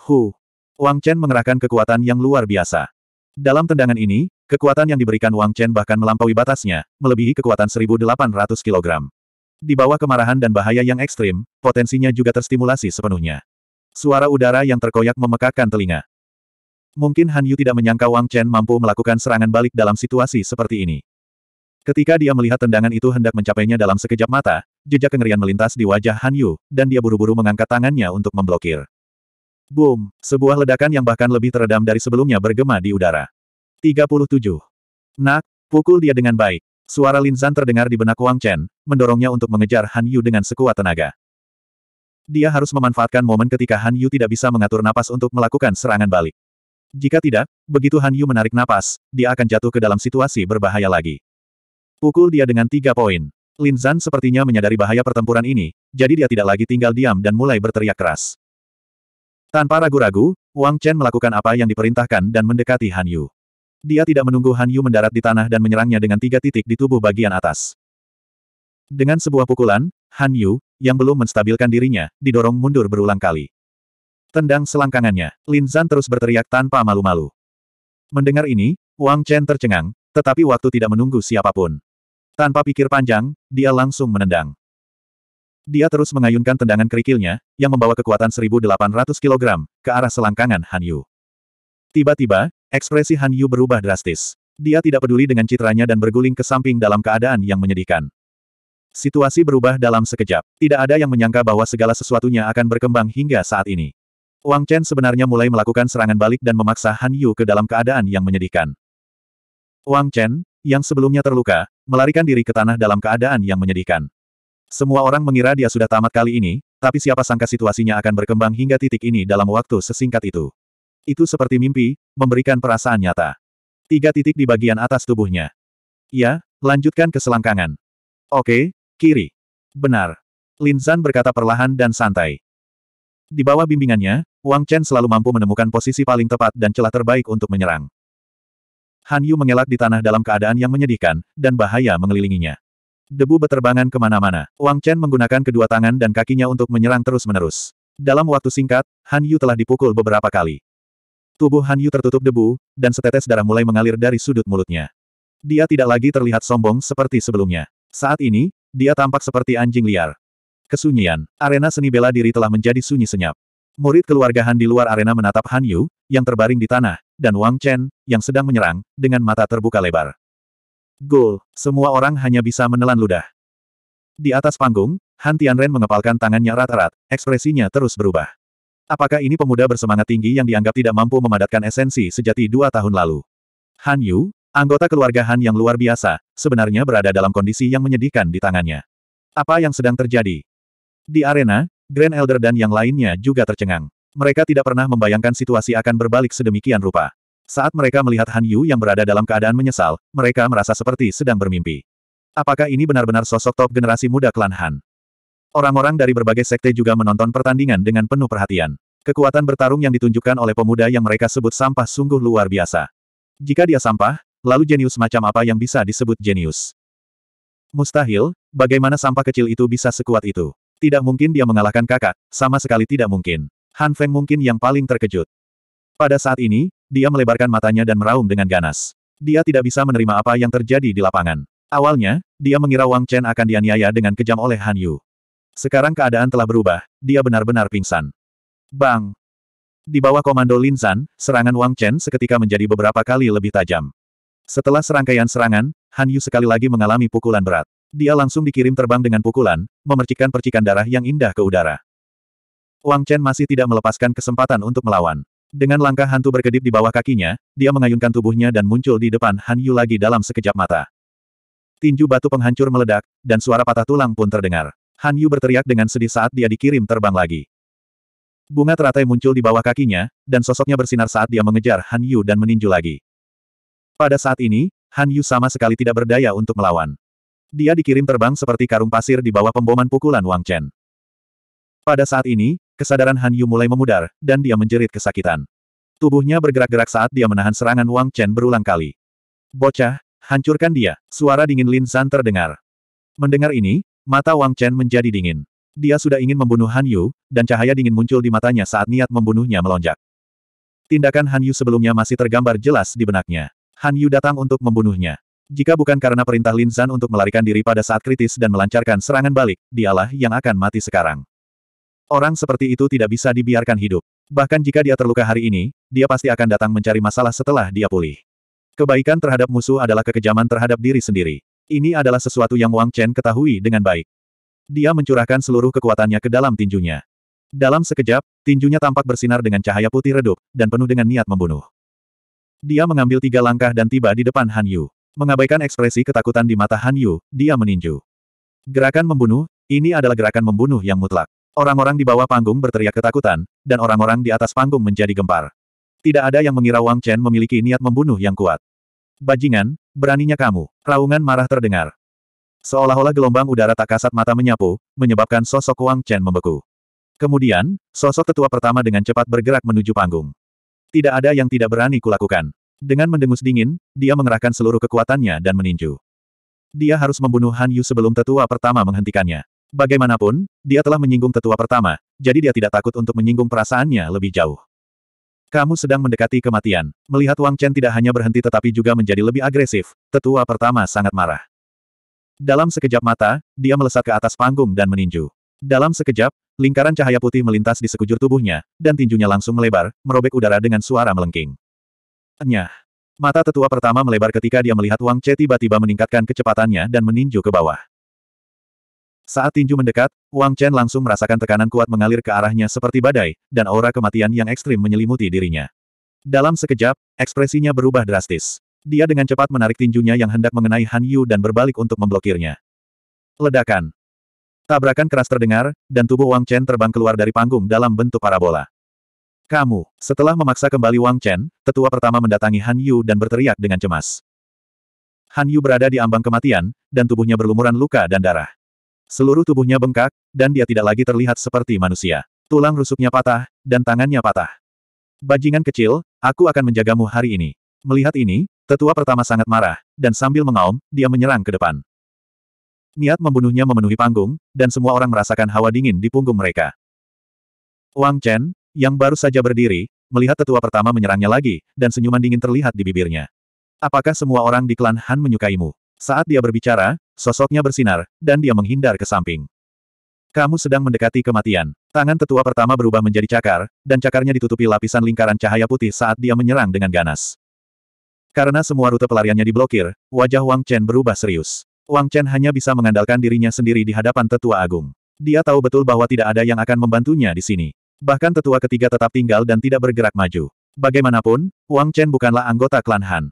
Hu! Wang Chen mengerahkan kekuatan yang luar biasa. Dalam tendangan ini, kekuatan yang diberikan Wang Chen bahkan melampaui batasnya, melebihi kekuatan 1800 kg. Di bawah kemarahan dan bahaya yang ekstrim, potensinya juga terstimulasi sepenuhnya. Suara udara yang terkoyak memekakkan telinga. Mungkin Han Yu tidak menyangka Wang Chen mampu melakukan serangan balik dalam situasi seperti ini. Ketika dia melihat tendangan itu hendak mencapainya dalam sekejap mata, jejak kengerian melintas di wajah Han Yu, dan dia buru-buru mengangkat tangannya untuk memblokir. Boom! Sebuah ledakan yang bahkan lebih teredam dari sebelumnya bergema di udara. 37. Nak, pukul dia dengan baik. Suara Lin Linzan terdengar di benak Wang Chen, mendorongnya untuk mengejar Han Yu dengan sekuat tenaga. Dia harus memanfaatkan momen ketika Han Yu tidak bisa mengatur napas untuk melakukan serangan balik. Jika tidak, begitu Han Yu menarik napas, dia akan jatuh ke dalam situasi berbahaya lagi. Pukul dia dengan tiga poin. Lin Zan sepertinya menyadari bahaya pertempuran ini, jadi dia tidak lagi tinggal diam dan mulai berteriak keras. Tanpa ragu-ragu, Wang Chen melakukan apa yang diperintahkan dan mendekati Han Yu. Dia tidak menunggu Han Yu mendarat di tanah dan menyerangnya dengan tiga titik di tubuh bagian atas. Dengan sebuah pukulan, Han Yu, yang belum menstabilkan dirinya, didorong mundur berulang kali. Tendang selangkangannya, Lin Zan terus berteriak tanpa malu-malu. Mendengar ini, Wang Chen tercengang, tetapi waktu tidak menunggu siapapun. Tanpa pikir panjang, dia langsung menendang. Dia terus mengayunkan tendangan kerikilnya, yang membawa kekuatan 1.800 kg, ke arah selangkangan Han Yu. Tiba-tiba, ekspresi Han Yu berubah drastis. Dia tidak peduli dengan citranya dan berguling ke samping dalam keadaan yang menyedihkan. Situasi berubah dalam sekejap. Tidak ada yang menyangka bahwa segala sesuatunya akan berkembang hingga saat ini. Wang Chen sebenarnya mulai melakukan serangan balik dan memaksa Han Yu ke dalam keadaan yang menyedihkan. Wang Chen, yang sebelumnya terluka, melarikan diri ke tanah dalam keadaan yang menyedihkan. Semua orang mengira dia sudah tamat kali ini, tapi siapa sangka situasinya akan berkembang hingga titik ini dalam waktu sesingkat itu. Itu seperti mimpi, memberikan perasaan nyata. Tiga titik di bagian atas tubuhnya. Ya, lanjutkan ke selangkangan. Oke, kiri. Benar. Lin Linzan berkata perlahan dan santai. Di bawah bimbingannya, Wang Chen selalu mampu menemukan posisi paling tepat dan celah terbaik untuk menyerang. Han Yu mengelak di tanah dalam keadaan yang menyedihkan, dan bahaya mengelilinginya. Debu beterbangan kemana-mana. Wang Chen menggunakan kedua tangan dan kakinya untuk menyerang terus-menerus. Dalam waktu singkat, Han Yu telah dipukul beberapa kali. Tubuh Han Yu tertutup debu, dan setetes darah mulai mengalir dari sudut mulutnya. Dia tidak lagi terlihat sombong seperti sebelumnya. Saat ini, dia tampak seperti anjing liar. Kesunyian, arena seni bela diri telah menjadi sunyi senyap. Murid keluarga Han di luar arena menatap Han Yu, yang terbaring di tanah, dan Wang Chen, yang sedang menyerang, dengan mata terbuka lebar. Gul, semua orang hanya bisa menelan ludah. Di atas panggung, Han Tianren mengepalkan tangannya rata-rata, ekspresinya terus berubah. Apakah ini pemuda bersemangat tinggi yang dianggap tidak mampu memadatkan esensi sejati dua tahun lalu? Han Yu, anggota keluarga Han yang luar biasa, sebenarnya berada dalam kondisi yang menyedihkan di tangannya. Apa yang sedang terjadi? Di arena, Grand Elder dan yang lainnya juga tercengang. Mereka tidak pernah membayangkan situasi akan berbalik sedemikian rupa. Saat mereka melihat Han Yu yang berada dalam keadaan menyesal, mereka merasa seperti sedang bermimpi. Apakah ini benar-benar sosok top generasi muda klan Han? Orang-orang dari berbagai sekte juga menonton pertandingan dengan penuh perhatian. Kekuatan bertarung yang ditunjukkan oleh pemuda yang mereka sebut sampah sungguh luar biasa. Jika dia sampah, lalu jenius macam apa yang bisa disebut jenius? Mustahil, bagaimana sampah kecil itu bisa sekuat itu? Tidak mungkin dia mengalahkan kakak, sama sekali tidak mungkin. Han Feng mungkin yang paling terkejut. Pada saat ini, dia melebarkan matanya dan meraung dengan ganas. Dia tidak bisa menerima apa yang terjadi di lapangan. Awalnya, dia mengira Wang Chen akan dianiaya dengan kejam oleh Han Yu. Sekarang keadaan telah berubah, dia benar-benar pingsan. Bang! Di bawah komando Lin San, serangan Wang Chen seketika menjadi beberapa kali lebih tajam. Setelah serangkaian serangan, Han Yu sekali lagi mengalami pukulan berat. Dia langsung dikirim terbang dengan pukulan, memercikan percikan darah yang indah ke udara. Wang Chen masih tidak melepaskan kesempatan untuk melawan. Dengan langkah hantu berkedip di bawah kakinya, dia mengayunkan tubuhnya dan muncul di depan Han Yu lagi dalam sekejap mata. Tinju batu penghancur meledak, dan suara patah tulang pun terdengar. Han Yu berteriak dengan sedih saat dia dikirim terbang lagi. Bunga teratai muncul di bawah kakinya, dan sosoknya bersinar saat dia mengejar Han Yu dan meninju lagi. Pada saat ini, Han Yu sama sekali tidak berdaya untuk melawan. Dia dikirim terbang seperti karung pasir di bawah pemboman pukulan Wang Chen. Pada saat ini, Kesadaran Han Yu mulai memudar, dan dia menjerit kesakitan. Tubuhnya bergerak-gerak saat dia menahan serangan Wang Chen berulang kali. Bocah, hancurkan dia, suara dingin Lin San terdengar. Mendengar ini, mata Wang Chen menjadi dingin. Dia sudah ingin membunuh Han Yu, dan cahaya dingin muncul di matanya saat niat membunuhnya melonjak. Tindakan Han Yu sebelumnya masih tergambar jelas di benaknya. Han Yu datang untuk membunuhnya. Jika bukan karena perintah Lin San untuk melarikan diri pada saat kritis dan melancarkan serangan balik, dialah yang akan mati sekarang. Orang seperti itu tidak bisa dibiarkan hidup. Bahkan jika dia terluka hari ini, dia pasti akan datang mencari masalah setelah dia pulih. Kebaikan terhadap musuh adalah kekejaman terhadap diri sendiri. Ini adalah sesuatu yang Wang Chen ketahui dengan baik. Dia mencurahkan seluruh kekuatannya ke dalam tinjunya. Dalam sekejap, tinjunya tampak bersinar dengan cahaya putih redup, dan penuh dengan niat membunuh. Dia mengambil tiga langkah dan tiba di depan Han Yu. Mengabaikan ekspresi ketakutan di mata Han Yu, dia meninju. Gerakan membunuh, ini adalah gerakan membunuh yang mutlak. Orang-orang di bawah panggung berteriak ketakutan, dan orang-orang di atas panggung menjadi gempar. Tidak ada yang mengira Wang Chen memiliki niat membunuh yang kuat. Bajingan, beraninya kamu, raungan marah terdengar. Seolah-olah gelombang udara tak kasat mata menyapu, menyebabkan sosok Wang Chen membeku. Kemudian, sosok tetua pertama dengan cepat bergerak menuju panggung. Tidak ada yang tidak berani kulakukan. Dengan mendengus dingin, dia mengerahkan seluruh kekuatannya dan meninju. Dia harus membunuh Han Yu sebelum tetua pertama menghentikannya. Bagaimanapun, dia telah menyinggung tetua pertama, jadi dia tidak takut untuk menyinggung perasaannya lebih jauh. Kamu sedang mendekati kematian. Melihat Wang Chen tidak hanya berhenti tetapi juga menjadi lebih agresif, tetua pertama sangat marah. Dalam sekejap mata, dia melesat ke atas panggung dan meninju. Dalam sekejap, lingkaran cahaya putih melintas di sekujur tubuhnya, dan tinjunya langsung melebar, merobek udara dengan suara melengking. Enyah. Mata tetua pertama melebar ketika dia melihat Wang Chen tiba-tiba meningkatkan kecepatannya dan meninju ke bawah. Saat tinju mendekat, Wang Chen langsung merasakan tekanan kuat mengalir ke arahnya seperti badai, dan aura kematian yang ekstrim menyelimuti dirinya. Dalam sekejap, ekspresinya berubah drastis. Dia dengan cepat menarik tinjunya yang hendak mengenai Han Yu dan berbalik untuk memblokirnya. Ledakan. Tabrakan keras terdengar, dan tubuh Wang Chen terbang keluar dari panggung dalam bentuk parabola. Kamu, setelah memaksa kembali Wang Chen, tetua pertama mendatangi Han Yu dan berteriak dengan cemas. Han Yu berada di ambang kematian, dan tubuhnya berlumuran luka dan darah. Seluruh tubuhnya bengkak, dan dia tidak lagi terlihat seperti manusia. Tulang rusuknya patah, dan tangannya patah. Bajingan kecil, aku akan menjagamu hari ini. Melihat ini, tetua pertama sangat marah, dan sambil mengaum, dia menyerang ke depan. Niat membunuhnya memenuhi panggung, dan semua orang merasakan hawa dingin di punggung mereka. Wang Chen, yang baru saja berdiri, melihat tetua pertama menyerangnya lagi, dan senyuman dingin terlihat di bibirnya. Apakah semua orang di klan Han menyukaimu? Saat dia berbicara, Sosoknya bersinar, dan dia menghindar ke samping. Kamu sedang mendekati kematian. Tangan tetua pertama berubah menjadi cakar, dan cakarnya ditutupi lapisan lingkaran cahaya putih saat dia menyerang dengan ganas. Karena semua rute pelariannya diblokir, wajah Wang Chen berubah serius. Wang Chen hanya bisa mengandalkan dirinya sendiri di hadapan tetua agung. Dia tahu betul bahwa tidak ada yang akan membantunya di sini. Bahkan tetua ketiga tetap tinggal dan tidak bergerak maju. Bagaimanapun, Wang Chen bukanlah anggota klan Han.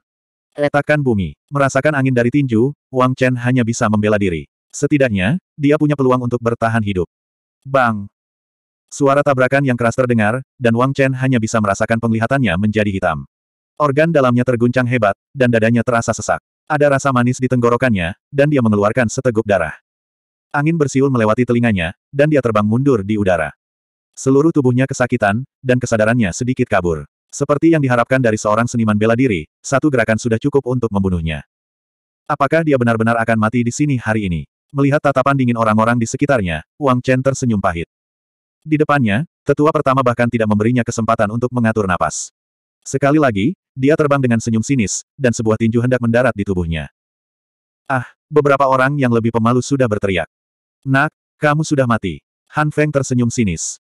Letakkan bumi. Merasakan angin dari tinju, Wang Chen hanya bisa membela diri. Setidaknya, dia punya peluang untuk bertahan hidup. Bang! Suara tabrakan yang keras terdengar, dan Wang Chen hanya bisa merasakan penglihatannya menjadi hitam. Organ dalamnya terguncang hebat, dan dadanya terasa sesak. Ada rasa manis di tenggorokannya, dan dia mengeluarkan seteguk darah. Angin bersiul melewati telinganya, dan dia terbang mundur di udara. Seluruh tubuhnya kesakitan, dan kesadarannya sedikit kabur. Seperti yang diharapkan dari seorang seniman bela diri, satu gerakan sudah cukup untuk membunuhnya. Apakah dia benar-benar akan mati di sini hari ini? Melihat tatapan dingin orang-orang di sekitarnya, Wang Chen tersenyum pahit. Di depannya, tetua pertama bahkan tidak memberinya kesempatan untuk mengatur napas. Sekali lagi, dia terbang dengan senyum sinis, dan sebuah tinju hendak mendarat di tubuhnya. Ah, beberapa orang yang lebih pemalu sudah berteriak. Nak, kamu sudah mati. Han Feng tersenyum sinis.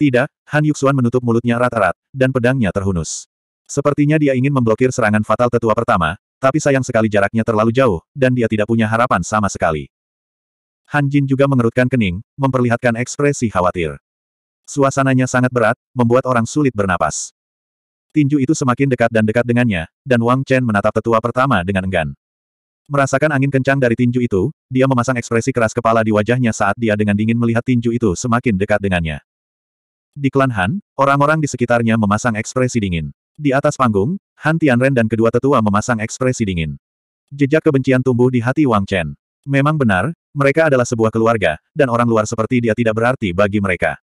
Tidak, Han Yuxuan menutup mulutnya rata-rat, dan pedangnya terhunus. Sepertinya dia ingin memblokir serangan fatal tetua pertama, tapi sayang sekali jaraknya terlalu jauh, dan dia tidak punya harapan sama sekali. Han Jin juga mengerutkan kening, memperlihatkan ekspresi khawatir. Suasananya sangat berat, membuat orang sulit bernapas. Tinju itu semakin dekat dan dekat dengannya, dan Wang Chen menatap tetua pertama dengan enggan. Merasakan angin kencang dari tinju itu, dia memasang ekspresi keras kepala di wajahnya saat dia dengan dingin melihat tinju itu semakin dekat dengannya. Di klan Han, orang-orang di sekitarnya memasang ekspresi dingin. Di atas panggung, Han Tianren dan kedua tetua memasang ekspresi dingin. Jejak kebencian tumbuh di hati Wang Chen. Memang benar, mereka adalah sebuah keluarga, dan orang luar seperti dia tidak berarti bagi mereka.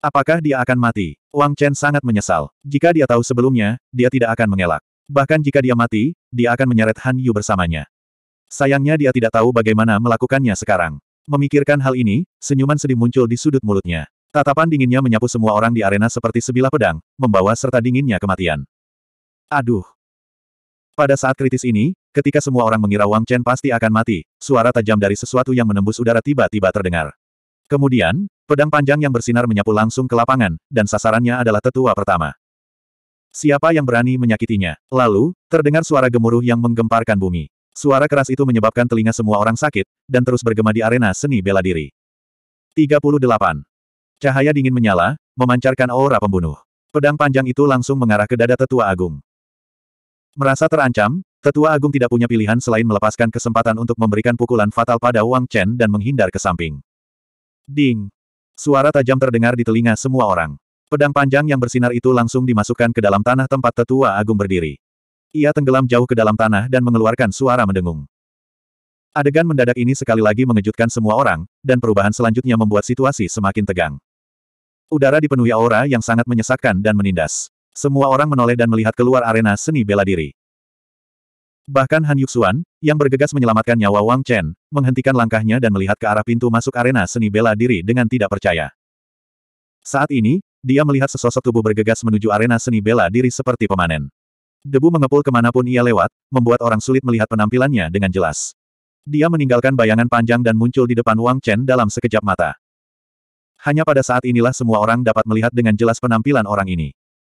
Apakah dia akan mati? Wang Chen sangat menyesal. Jika dia tahu sebelumnya, dia tidak akan mengelak. Bahkan jika dia mati, dia akan menyeret Han Yu bersamanya. Sayangnya dia tidak tahu bagaimana melakukannya sekarang. Memikirkan hal ini, senyuman sedih muncul di sudut mulutnya. Tatapan dinginnya menyapu semua orang di arena seperti sebilah pedang, membawa serta dinginnya kematian. Aduh. Pada saat kritis ini, ketika semua orang mengira Wang Chen pasti akan mati, suara tajam dari sesuatu yang menembus udara tiba-tiba terdengar. Kemudian, pedang panjang yang bersinar menyapu langsung ke lapangan, dan sasarannya adalah tetua pertama. Siapa yang berani menyakitinya? Lalu, terdengar suara gemuruh yang menggemparkan bumi. Suara keras itu menyebabkan telinga semua orang sakit, dan terus bergema di arena seni bela diri. 38. Cahaya dingin menyala, memancarkan aura pembunuh. Pedang panjang itu langsung mengarah ke dada tetua agung. Merasa terancam, tetua agung tidak punya pilihan selain melepaskan kesempatan untuk memberikan pukulan fatal pada Wang Chen dan menghindar ke samping. Ding! Suara tajam terdengar di telinga semua orang. Pedang panjang yang bersinar itu langsung dimasukkan ke dalam tanah tempat tetua agung berdiri. Ia tenggelam jauh ke dalam tanah dan mengeluarkan suara mendengung. Adegan mendadak ini sekali lagi mengejutkan semua orang, dan perubahan selanjutnya membuat situasi semakin tegang. Udara dipenuhi aura yang sangat menyesakkan dan menindas. Semua orang menoleh dan melihat keluar arena seni bela diri. Bahkan Han Yuxuan, yang bergegas menyelamatkan nyawa Wang Chen, menghentikan langkahnya dan melihat ke arah pintu masuk arena seni bela diri dengan tidak percaya. Saat ini, dia melihat sesosok tubuh bergegas menuju arena seni bela diri seperti pemanen. Debu mengepul kemanapun ia lewat, membuat orang sulit melihat penampilannya dengan jelas. Dia meninggalkan bayangan panjang dan muncul di depan Wang Chen dalam sekejap mata. Hanya pada saat inilah semua orang dapat melihat dengan jelas penampilan orang ini.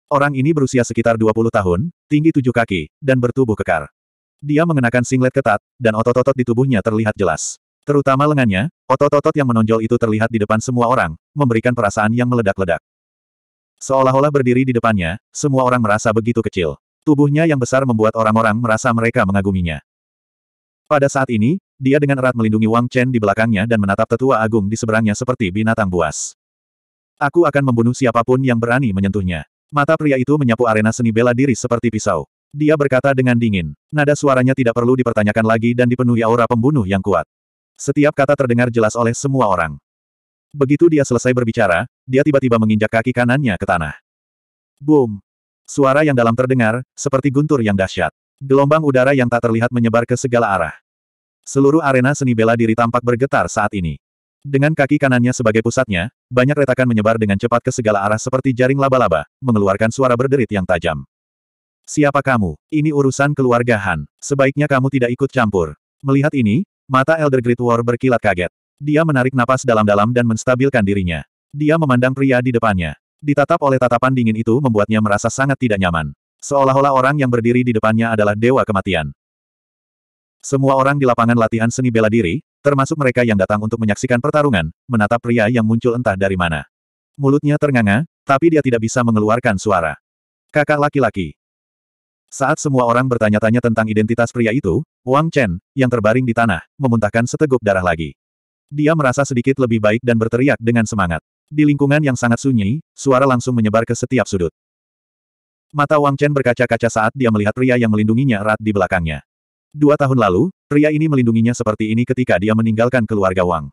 Orang ini berusia sekitar 20 tahun, tinggi tujuh kaki, dan bertubuh kekar. Dia mengenakan singlet ketat, dan otot-otot di tubuhnya terlihat jelas. Terutama lengannya, otot-otot yang menonjol itu terlihat di depan semua orang, memberikan perasaan yang meledak-ledak. Seolah-olah berdiri di depannya, semua orang merasa begitu kecil. Tubuhnya yang besar membuat orang-orang merasa mereka mengaguminya. Pada saat ini, dia dengan erat melindungi Wang Chen di belakangnya dan menatap tetua agung di seberangnya seperti binatang buas. Aku akan membunuh siapapun yang berani menyentuhnya. Mata pria itu menyapu arena seni bela diri seperti pisau. Dia berkata dengan dingin. Nada suaranya tidak perlu dipertanyakan lagi dan dipenuhi aura pembunuh yang kuat. Setiap kata terdengar jelas oleh semua orang. Begitu dia selesai berbicara, dia tiba-tiba menginjak kaki kanannya ke tanah. Boom! Suara yang dalam terdengar, seperti guntur yang dahsyat. Gelombang udara yang tak terlihat menyebar ke segala arah. Seluruh arena seni bela diri tampak bergetar saat ini. Dengan kaki kanannya sebagai pusatnya, banyak retakan menyebar dengan cepat ke segala arah seperti jaring laba-laba, mengeluarkan suara berderit yang tajam. Siapa kamu? Ini urusan keluarga Han. Sebaiknya kamu tidak ikut campur. Melihat ini, mata Elder Great War berkilat kaget. Dia menarik napas dalam-dalam dan menstabilkan dirinya. Dia memandang pria di depannya. Ditatap oleh tatapan dingin itu membuatnya merasa sangat tidak nyaman. Seolah-olah orang yang berdiri di depannya adalah dewa kematian. Semua orang di lapangan latihan seni bela diri, termasuk mereka yang datang untuk menyaksikan pertarungan, menatap pria yang muncul entah dari mana. Mulutnya ternganga, tapi dia tidak bisa mengeluarkan suara. Kakak laki-laki. Saat semua orang bertanya-tanya tentang identitas pria itu, Wang Chen, yang terbaring di tanah, memuntahkan seteguk darah lagi. Dia merasa sedikit lebih baik dan berteriak dengan semangat. Di lingkungan yang sangat sunyi, suara langsung menyebar ke setiap sudut. Mata Wang Chen berkaca-kaca saat dia melihat pria yang melindunginya erat di belakangnya. Dua tahun lalu, pria ini melindunginya seperti ini ketika dia meninggalkan keluarga Wang.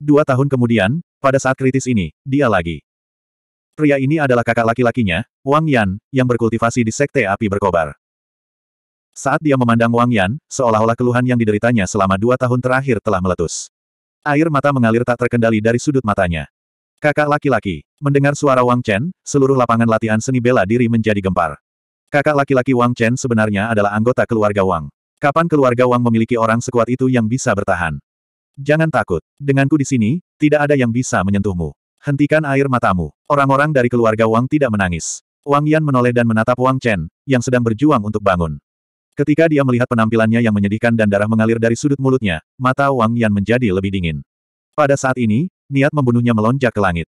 Dua tahun kemudian, pada saat kritis ini, dia lagi. Pria ini adalah kakak laki-lakinya, Wang Yan, yang berkultivasi di Sekte Api Berkobar. Saat dia memandang Wang Yan, seolah-olah keluhan yang dideritanya selama dua tahun terakhir telah meletus. Air mata mengalir tak terkendali dari sudut matanya. Kakak laki-laki. Mendengar suara Wang Chen, seluruh lapangan latihan seni bela diri menjadi gempar. Kakak laki-laki Wang Chen sebenarnya adalah anggota keluarga Wang. Kapan keluarga Wang memiliki orang sekuat itu yang bisa bertahan? Jangan takut. Denganku di sini, tidak ada yang bisa menyentuhmu. Hentikan air matamu. Orang-orang dari keluarga Wang tidak menangis. Wang Yan menoleh dan menatap Wang Chen, yang sedang berjuang untuk bangun. Ketika dia melihat penampilannya yang menyedihkan dan darah mengalir dari sudut mulutnya, mata Wang Yan menjadi lebih dingin. Pada saat ini, niat membunuhnya melonjak ke langit.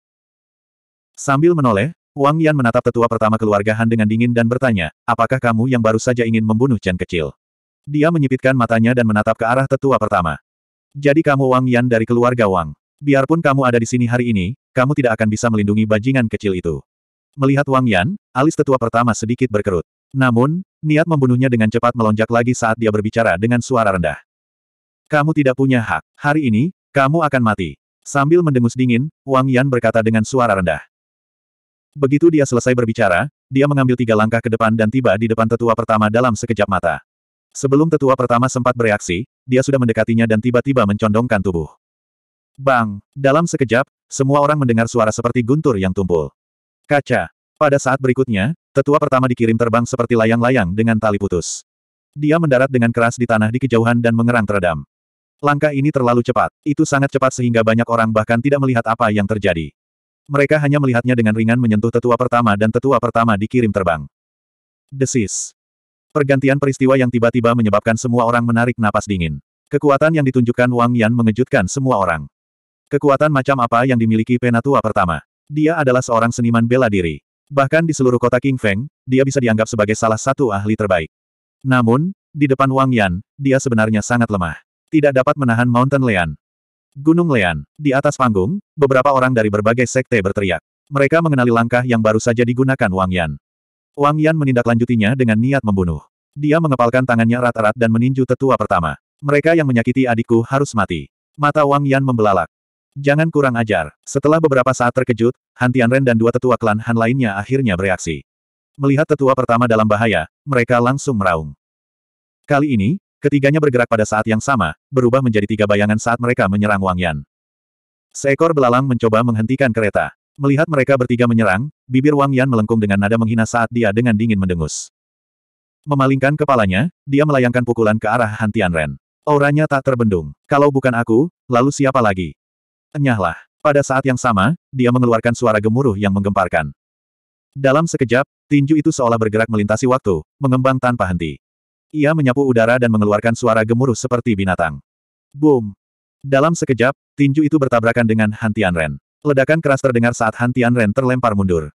Sambil menoleh, Wang Yan menatap tetua pertama keluarga Han dengan dingin dan bertanya, apakah kamu yang baru saja ingin membunuh Chen kecil? Dia menyipitkan matanya dan menatap ke arah tetua pertama. Jadi kamu Wang Yan dari keluarga Wang. Biarpun kamu ada di sini hari ini, kamu tidak akan bisa melindungi bajingan kecil itu. Melihat Wang Yan, alis tetua pertama sedikit berkerut. Namun, niat membunuhnya dengan cepat melonjak lagi saat dia berbicara dengan suara rendah. Kamu tidak punya hak. Hari ini, kamu akan mati. Sambil mendengus dingin, Wang Yan berkata dengan suara rendah. Begitu dia selesai berbicara, dia mengambil tiga langkah ke depan dan tiba di depan tetua pertama dalam sekejap mata. Sebelum tetua pertama sempat bereaksi, dia sudah mendekatinya dan tiba-tiba mencondongkan tubuh. Bang! Dalam sekejap, semua orang mendengar suara seperti guntur yang tumpul. Kaca! Pada saat berikutnya, tetua pertama dikirim terbang seperti layang-layang dengan tali putus. Dia mendarat dengan keras di tanah di kejauhan dan mengerang teredam. Langkah ini terlalu cepat. Itu sangat cepat sehingga banyak orang bahkan tidak melihat apa yang terjadi. Mereka hanya melihatnya dengan ringan menyentuh tetua pertama dan tetua pertama dikirim terbang. Desis. Pergantian peristiwa yang tiba-tiba menyebabkan semua orang menarik napas dingin. Kekuatan yang ditunjukkan Wang Yan mengejutkan semua orang. Kekuatan macam apa yang dimiliki penatua pertama? Dia adalah seorang seniman bela diri. Bahkan di seluruh kota King Feng, dia bisa dianggap sebagai salah satu ahli terbaik. Namun, di depan Wang Yan, dia sebenarnya sangat lemah tidak dapat menahan Mountain Lian. Gunung Lian. Di atas panggung, beberapa orang dari berbagai sekte berteriak. Mereka mengenali langkah yang baru saja digunakan Wang Yan. Wang Yan menindaklanjutinya dengan niat membunuh. Dia mengepalkan tangannya rata-rata dan meninju tetua pertama. Mereka yang menyakiti adikku harus mati. Mata Wang Yan membelalak. Jangan kurang ajar. Setelah beberapa saat terkejut, Han Tianren dan dua tetua klan Han lainnya akhirnya bereaksi. Melihat tetua pertama dalam bahaya, mereka langsung meraung. Kali ini, Ketiganya bergerak pada saat yang sama, berubah menjadi tiga bayangan saat mereka menyerang Wang Yan. Seekor belalang mencoba menghentikan kereta. Melihat mereka bertiga menyerang, bibir Wang Yan melengkung dengan nada menghina saat dia dengan dingin mendengus. Memalingkan kepalanya, dia melayangkan pukulan ke arah Han Tianren. Auranya tak terbendung. Kalau bukan aku, lalu siapa lagi? Enyahlah. Pada saat yang sama, dia mengeluarkan suara gemuruh yang menggemparkan. Dalam sekejap, tinju itu seolah bergerak melintasi waktu, mengembang tanpa henti. Ia menyapu udara dan mengeluarkan suara gemuruh seperti binatang. Boom! Dalam sekejap, tinju itu bertabrakan dengan Han Tianren. Ledakan keras terdengar saat Han Tianren terlempar mundur.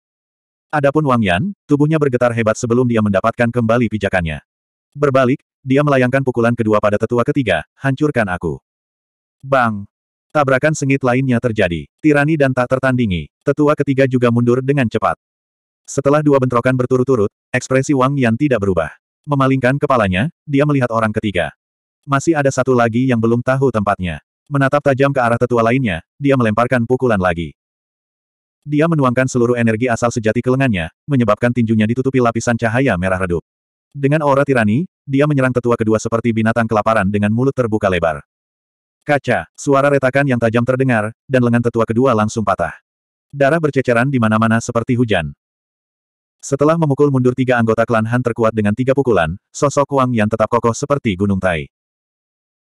Adapun Wang Yan, tubuhnya bergetar hebat sebelum dia mendapatkan kembali pijakannya. Berbalik, dia melayangkan pukulan kedua pada tetua ketiga, hancurkan aku. Bang! Tabrakan sengit lainnya terjadi. Tirani dan tak tertandingi. Tetua ketiga juga mundur dengan cepat. Setelah dua bentrokan berturut-turut, ekspresi Wang Yan tidak berubah. Memalingkan kepalanya, dia melihat orang ketiga. Masih ada satu lagi yang belum tahu tempatnya. Menatap tajam ke arah tetua lainnya, dia melemparkan pukulan lagi. Dia menuangkan seluruh energi asal sejati ke lengannya, menyebabkan tinjunya ditutupi lapisan cahaya merah redup. Dengan aura tirani, dia menyerang tetua kedua seperti binatang kelaparan dengan mulut terbuka lebar. Kaca, suara retakan yang tajam terdengar, dan lengan tetua kedua langsung patah. Darah berceceran di mana-mana seperti hujan. Setelah memukul mundur tiga anggota klan Han terkuat dengan tiga pukulan, sosok Wang yang tetap kokoh seperti gunung tai.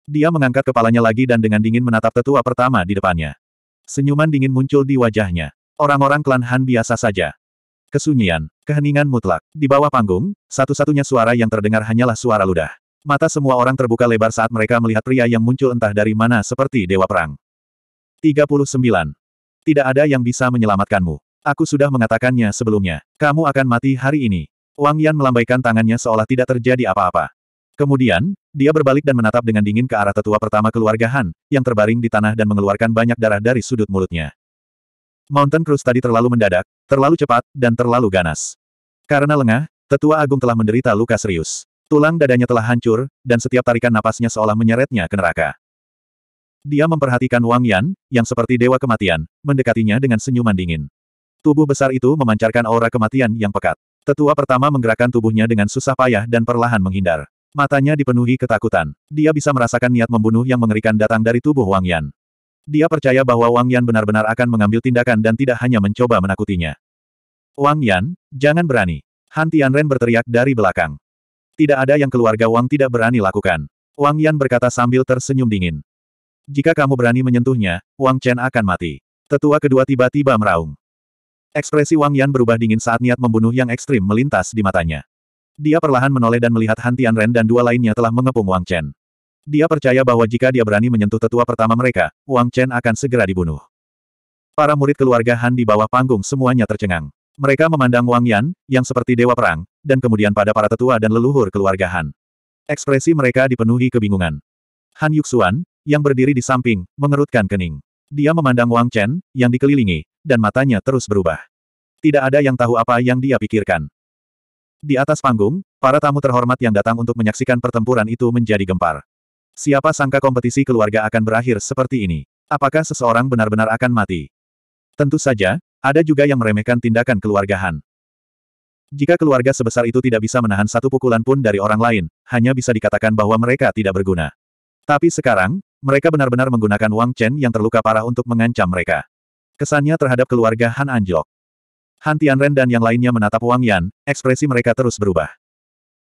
Dia mengangkat kepalanya lagi dan dengan dingin menatap tetua pertama di depannya. Senyuman dingin muncul di wajahnya. Orang-orang klan Han biasa saja. Kesunyian, keheningan mutlak. Di bawah panggung, satu-satunya suara yang terdengar hanyalah suara ludah. Mata semua orang terbuka lebar saat mereka melihat pria yang muncul entah dari mana seperti dewa perang. 39. Tidak ada yang bisa menyelamatkanmu. Aku sudah mengatakannya sebelumnya. Kamu akan mati hari ini. Wang Yan melambaikan tangannya seolah tidak terjadi apa-apa. Kemudian, dia berbalik dan menatap dengan dingin ke arah tetua pertama keluarga Han, yang terbaring di tanah dan mengeluarkan banyak darah dari sudut mulutnya. Mountain Cruise tadi terlalu mendadak, terlalu cepat, dan terlalu ganas. Karena lengah, tetua agung telah menderita luka serius. Tulang dadanya telah hancur, dan setiap tarikan napasnya seolah menyeretnya ke neraka. Dia memperhatikan Wang Yan, yang seperti dewa kematian, mendekatinya dengan senyuman dingin. Tubuh besar itu memancarkan aura kematian yang pekat. Tetua pertama menggerakkan tubuhnya dengan susah payah dan perlahan menghindar. Matanya dipenuhi ketakutan. Dia bisa merasakan niat membunuh yang mengerikan datang dari tubuh Wang Yan. Dia percaya bahwa Wang Yan benar-benar akan mengambil tindakan dan tidak hanya mencoba menakutinya. Wang Yan, jangan berani. Han Tianren berteriak dari belakang. Tidak ada yang keluarga Wang tidak berani lakukan. Wang Yan berkata sambil tersenyum dingin. Jika kamu berani menyentuhnya, Wang Chen akan mati. Tetua kedua tiba-tiba meraung. Ekspresi Wang Yan berubah dingin saat niat membunuh yang ekstrim melintas di matanya. Dia perlahan menoleh dan melihat Han Ren dan dua lainnya telah mengepung Wang Chen. Dia percaya bahwa jika dia berani menyentuh tetua pertama mereka, Wang Chen akan segera dibunuh. Para murid keluarga Han di bawah panggung semuanya tercengang. Mereka memandang Wang Yan, yang seperti dewa perang, dan kemudian pada para tetua dan leluhur keluarga Han. Ekspresi mereka dipenuhi kebingungan. Han Yuxuan, yang berdiri di samping, mengerutkan kening. Dia memandang Wang Chen, yang dikelilingi, dan matanya terus berubah. Tidak ada yang tahu apa yang dia pikirkan. Di atas panggung, para tamu terhormat yang datang untuk menyaksikan pertempuran itu menjadi gempar. Siapa sangka kompetisi keluarga akan berakhir seperti ini? Apakah seseorang benar-benar akan mati? Tentu saja, ada juga yang meremehkan tindakan keluarga Han. Jika keluarga sebesar itu tidak bisa menahan satu pukulan pun dari orang lain, hanya bisa dikatakan bahwa mereka tidak berguna. Tapi sekarang, mereka benar-benar menggunakan Wang Chen yang terluka parah untuk mengancam mereka. Kesannya terhadap keluarga Han Anjlok. Han Tianren dan yang lainnya menatap Wang Yan, ekspresi mereka terus berubah.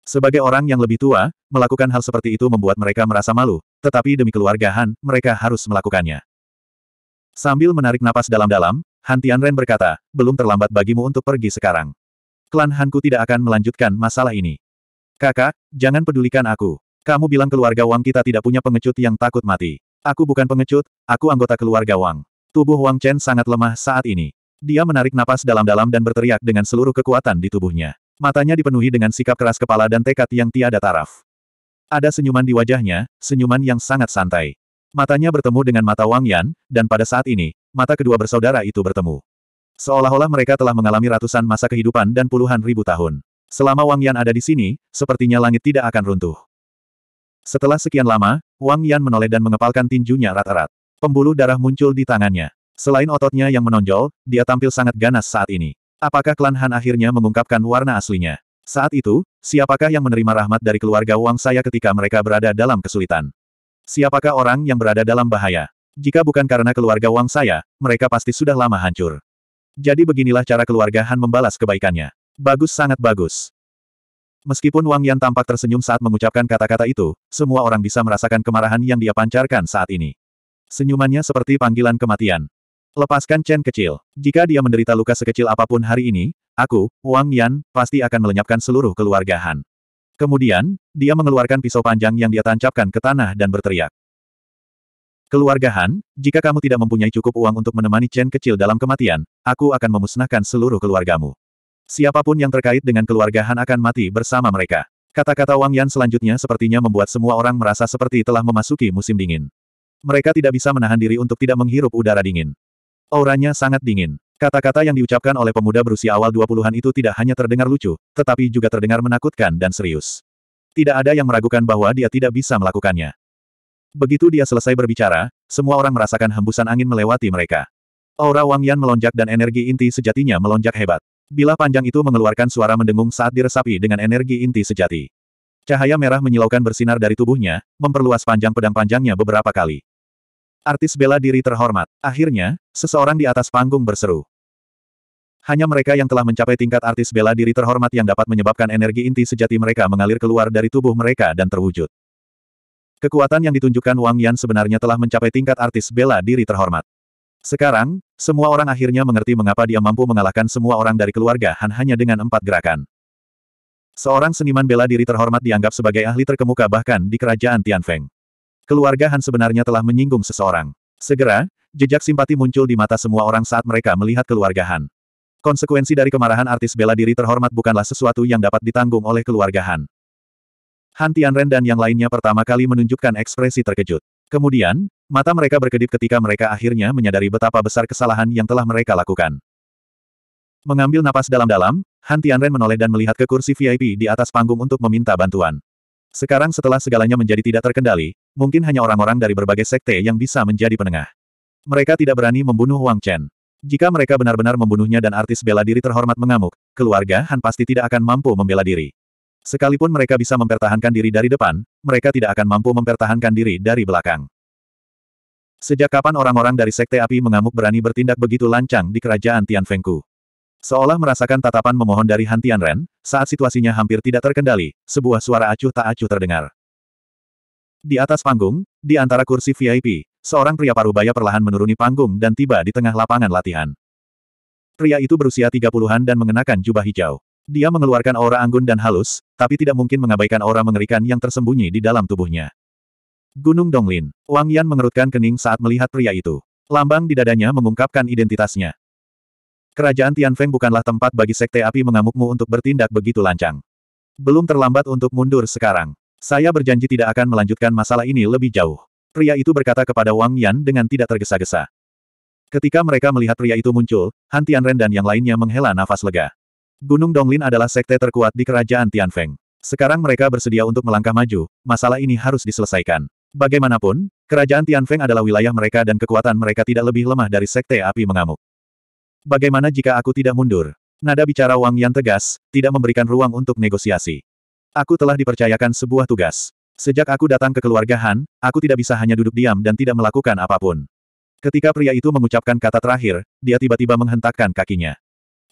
Sebagai orang yang lebih tua, melakukan hal seperti itu membuat mereka merasa malu, tetapi demi keluarga Han, mereka harus melakukannya. Sambil menarik napas dalam-dalam, Han Tianren berkata, belum terlambat bagimu untuk pergi sekarang. Klan Hanku tidak akan melanjutkan masalah ini. Kakak, jangan pedulikan aku. Kamu bilang keluarga Wang kita tidak punya pengecut yang takut mati. Aku bukan pengecut, aku anggota keluarga Wang. Tubuh Wang Chen sangat lemah saat ini. Dia menarik napas dalam-dalam dan berteriak dengan seluruh kekuatan di tubuhnya. Matanya dipenuhi dengan sikap keras kepala dan tekad yang tiada taraf. Ada senyuman di wajahnya, senyuman yang sangat santai. Matanya bertemu dengan mata Wang Yan, dan pada saat ini, mata kedua bersaudara itu bertemu. Seolah-olah mereka telah mengalami ratusan masa kehidupan dan puluhan ribu tahun. Selama Wang Yan ada di sini, sepertinya langit tidak akan runtuh. Setelah sekian lama, Wang Yan menoleh dan mengepalkan tinjunya rata-rata. Pembuluh darah muncul di tangannya. Selain ototnya yang menonjol, dia tampil sangat ganas saat ini. Apakah klan Han akhirnya mengungkapkan warna aslinya? Saat itu, siapakah yang menerima rahmat dari keluarga Wang Saya ketika mereka berada dalam kesulitan? Siapakah orang yang berada dalam bahaya? Jika bukan karena keluarga Wang Saya, mereka pasti sudah lama hancur. Jadi beginilah cara keluarga Han membalas kebaikannya. Bagus sangat bagus. Meskipun Wang Yan tampak tersenyum saat mengucapkan kata-kata itu, semua orang bisa merasakan kemarahan yang dia pancarkan saat ini. Senyumannya seperti panggilan kematian. Lepaskan Chen kecil. Jika dia menderita luka sekecil apapun hari ini, aku, Wang Yan, pasti akan melenyapkan seluruh keluarga Han. Kemudian, dia mengeluarkan pisau panjang yang dia tancapkan ke tanah dan berteriak. Keluarga Han, jika kamu tidak mempunyai cukup uang untuk menemani Chen kecil dalam kematian, aku akan memusnahkan seluruh keluargamu. Siapapun yang terkait dengan keluarga Han akan mati bersama mereka. Kata-kata Wang Yan selanjutnya sepertinya membuat semua orang merasa seperti telah memasuki musim dingin. Mereka tidak bisa menahan diri untuk tidak menghirup udara dingin. Auranya sangat dingin. Kata-kata yang diucapkan oleh pemuda berusia awal 20-an itu tidak hanya terdengar lucu, tetapi juga terdengar menakutkan dan serius. Tidak ada yang meragukan bahwa dia tidak bisa melakukannya. Begitu dia selesai berbicara, semua orang merasakan hembusan angin melewati mereka. Aura Wang Yan melonjak dan energi inti sejatinya melonjak hebat. Bila panjang itu mengeluarkan suara mendengung saat diresapi dengan energi inti sejati. Cahaya merah menyilaukan bersinar dari tubuhnya, memperluas panjang pedang panjangnya beberapa kali. Artis bela diri terhormat. Akhirnya, seseorang di atas panggung berseru. Hanya mereka yang telah mencapai tingkat artis bela diri terhormat yang dapat menyebabkan energi inti sejati mereka mengalir keluar dari tubuh mereka dan terwujud. Kekuatan yang ditunjukkan Wang Yan sebenarnya telah mencapai tingkat artis bela diri terhormat. Sekarang, semua orang akhirnya mengerti mengapa dia mampu mengalahkan semua orang dari keluarga Han hanya dengan empat gerakan. Seorang seniman bela diri terhormat dianggap sebagai ahli terkemuka bahkan di kerajaan Tianfeng. Keluarga Han sebenarnya telah menyinggung seseorang. Segera, jejak simpati muncul di mata semua orang saat mereka melihat keluarga Han. Konsekuensi dari kemarahan artis bela diri terhormat bukanlah sesuatu yang dapat ditanggung oleh keluarga Han. Han Tianren dan yang lainnya pertama kali menunjukkan ekspresi terkejut. Kemudian, mata mereka berkedip ketika mereka akhirnya menyadari betapa besar kesalahan yang telah mereka lakukan. Mengambil napas dalam-dalam, Han Tianren menoleh dan melihat ke kursi VIP di atas panggung untuk meminta bantuan. Sekarang setelah segalanya menjadi tidak terkendali, Mungkin hanya orang-orang dari berbagai sekte yang bisa menjadi penengah. Mereka tidak berani membunuh Wang Chen. Jika mereka benar-benar membunuhnya dan artis bela diri terhormat mengamuk, keluarga Han pasti tidak akan mampu membela diri. Sekalipun mereka bisa mempertahankan diri dari depan, mereka tidak akan mampu mempertahankan diri dari belakang. Sejak kapan orang-orang dari Sekte Api mengamuk berani bertindak begitu lancang di kerajaan Tianfengku? Seolah merasakan tatapan memohon dari Han Tianren, saat situasinya hampir tidak terkendali, sebuah suara acuh tak acuh terdengar. Di atas panggung, di antara kursi VIP, seorang pria parubaya perlahan menuruni panggung dan tiba di tengah lapangan latihan. Pria itu berusia tiga puluhan dan mengenakan jubah hijau. Dia mengeluarkan aura anggun dan halus, tapi tidak mungkin mengabaikan aura mengerikan yang tersembunyi di dalam tubuhnya. Gunung Donglin. Wang Yan mengerutkan kening saat melihat pria itu. Lambang di dadanya mengungkapkan identitasnya. Kerajaan Tianfeng bukanlah tempat bagi sekte api mengamukmu untuk bertindak begitu lancang. Belum terlambat untuk mundur sekarang. Saya berjanji tidak akan melanjutkan masalah ini lebih jauh. Pria itu berkata kepada Wang Yan dengan tidak tergesa-gesa. Ketika mereka melihat pria itu muncul, Han Tianren dan yang lainnya menghela nafas lega. Gunung Donglin adalah sekte terkuat di kerajaan Tianfeng. Sekarang mereka bersedia untuk melangkah maju, masalah ini harus diselesaikan. Bagaimanapun, kerajaan Tianfeng adalah wilayah mereka dan kekuatan mereka tidak lebih lemah dari sekte api mengamuk. Bagaimana jika aku tidak mundur? Nada bicara Wang Yan tegas, tidak memberikan ruang untuk negosiasi. Aku telah dipercayakan sebuah tugas. Sejak aku datang ke keluarga Han, aku tidak bisa hanya duduk diam dan tidak melakukan apapun. Ketika pria itu mengucapkan kata terakhir, dia tiba-tiba menghentakkan kakinya.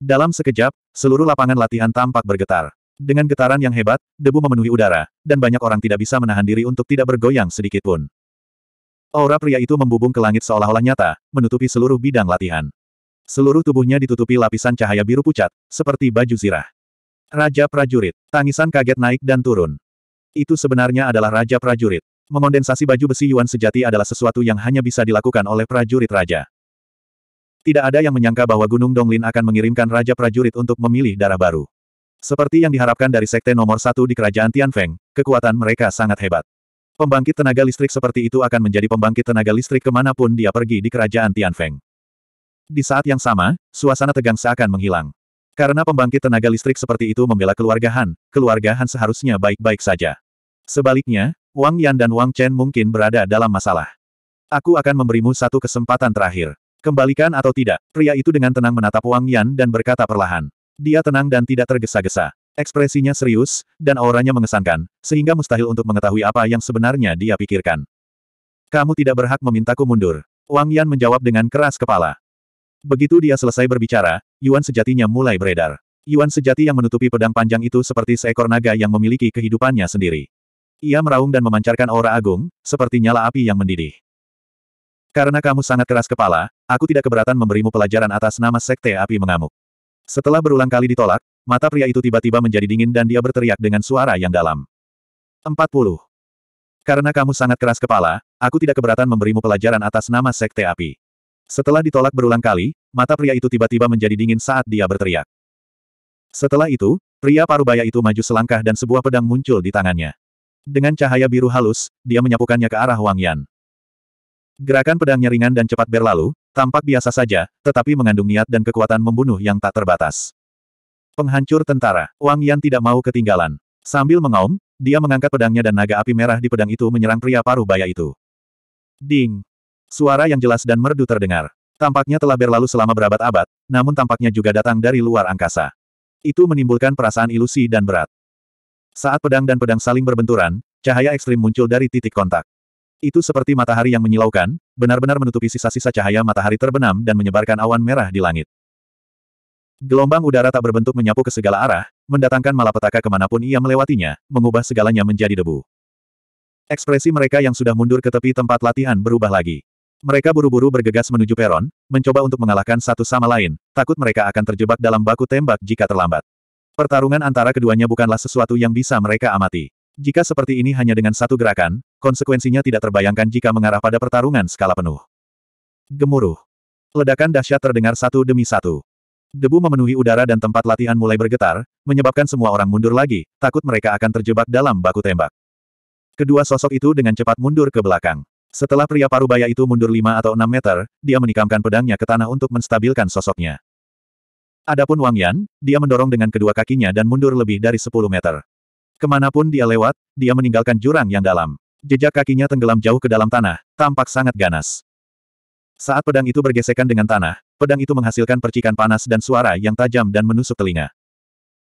Dalam sekejap, seluruh lapangan latihan tampak bergetar. Dengan getaran yang hebat, debu memenuhi udara, dan banyak orang tidak bisa menahan diri untuk tidak bergoyang sedikitpun. Aura pria itu membubung ke langit seolah-olah nyata, menutupi seluruh bidang latihan. Seluruh tubuhnya ditutupi lapisan cahaya biru pucat, seperti baju zirah. Raja prajurit. Tangisan kaget naik dan turun. Itu sebenarnya adalah Raja prajurit. Mengondensasi baju besi Yuan sejati adalah sesuatu yang hanya bisa dilakukan oleh prajurit raja. Tidak ada yang menyangka bahwa Gunung Donglin akan mengirimkan Raja Prajurit untuk memilih darah baru. Seperti yang diharapkan dari Sekte nomor satu di Kerajaan Tianfeng, kekuatan mereka sangat hebat. Pembangkit tenaga listrik seperti itu akan menjadi pembangkit tenaga listrik kemanapun dia pergi di Kerajaan Tianfeng. Di saat yang sama, suasana tegang seakan menghilang. Karena pembangkit tenaga listrik seperti itu membela keluarga Han, keluarga Han seharusnya baik-baik saja. Sebaliknya, Wang Yan dan Wang Chen mungkin berada dalam masalah. Aku akan memberimu satu kesempatan terakhir. Kembalikan atau tidak, pria itu dengan tenang menatap Wang Yan dan berkata perlahan. Dia tenang dan tidak tergesa-gesa. Ekspresinya serius, dan auranya mengesankan, sehingga mustahil untuk mengetahui apa yang sebenarnya dia pikirkan. Kamu tidak berhak memintaku mundur. Wang Yan menjawab dengan keras kepala. Begitu dia selesai berbicara, Yuan sejatinya mulai beredar. Yuan sejati yang menutupi pedang panjang itu seperti seekor naga yang memiliki kehidupannya sendiri. Ia meraung dan memancarkan aura agung, seperti nyala api yang mendidih. Karena kamu sangat keras kepala, aku tidak keberatan memberimu pelajaran atas nama Sekte Api Mengamuk. Setelah berulang kali ditolak, mata pria itu tiba-tiba menjadi dingin dan dia berteriak dengan suara yang dalam. 40. Karena kamu sangat keras kepala, aku tidak keberatan memberimu pelajaran atas nama Sekte Api. Setelah ditolak berulang kali, mata pria itu tiba-tiba menjadi dingin saat dia berteriak. Setelah itu, pria parubaya itu maju selangkah dan sebuah pedang muncul di tangannya. Dengan cahaya biru halus, dia menyapukannya ke arah Wang Yan. Gerakan pedangnya ringan dan cepat berlalu, tampak biasa saja, tetapi mengandung niat dan kekuatan membunuh yang tak terbatas. Penghancur tentara, Wang Yan tidak mau ketinggalan. Sambil mengaum, dia mengangkat pedangnya dan naga api merah di pedang itu menyerang pria paruh baya itu. Ding! Suara yang jelas dan merdu terdengar. Tampaknya telah berlalu selama berabad-abad, namun tampaknya juga datang dari luar angkasa. Itu menimbulkan perasaan ilusi dan berat. Saat pedang dan pedang saling berbenturan, cahaya ekstrim muncul dari titik kontak. Itu seperti matahari yang menyilaukan, benar-benar menutupi sisa-sisa cahaya matahari terbenam dan menyebarkan awan merah di langit. Gelombang udara tak berbentuk menyapu ke segala arah, mendatangkan malapetaka kemanapun ia melewatinya, mengubah segalanya menjadi debu. Ekspresi mereka yang sudah mundur ke tepi tempat latihan berubah lagi. Mereka buru-buru bergegas menuju peron, mencoba untuk mengalahkan satu sama lain, takut mereka akan terjebak dalam baku tembak jika terlambat. Pertarungan antara keduanya bukanlah sesuatu yang bisa mereka amati. Jika seperti ini hanya dengan satu gerakan, konsekuensinya tidak terbayangkan jika mengarah pada pertarungan skala penuh. Gemuruh. Ledakan dahsyat terdengar satu demi satu. Debu memenuhi udara dan tempat latihan mulai bergetar, menyebabkan semua orang mundur lagi, takut mereka akan terjebak dalam baku tembak. Kedua sosok itu dengan cepat mundur ke belakang. Setelah pria parubaya itu mundur lima atau enam meter, dia menikamkan pedangnya ke tanah untuk menstabilkan sosoknya. Adapun Wang Yan, dia mendorong dengan kedua kakinya dan mundur lebih dari sepuluh meter. Kemanapun dia lewat, dia meninggalkan jurang yang dalam. Jejak kakinya tenggelam jauh ke dalam tanah, tampak sangat ganas. Saat pedang itu bergesekan dengan tanah, pedang itu menghasilkan percikan panas dan suara yang tajam dan menusuk telinga.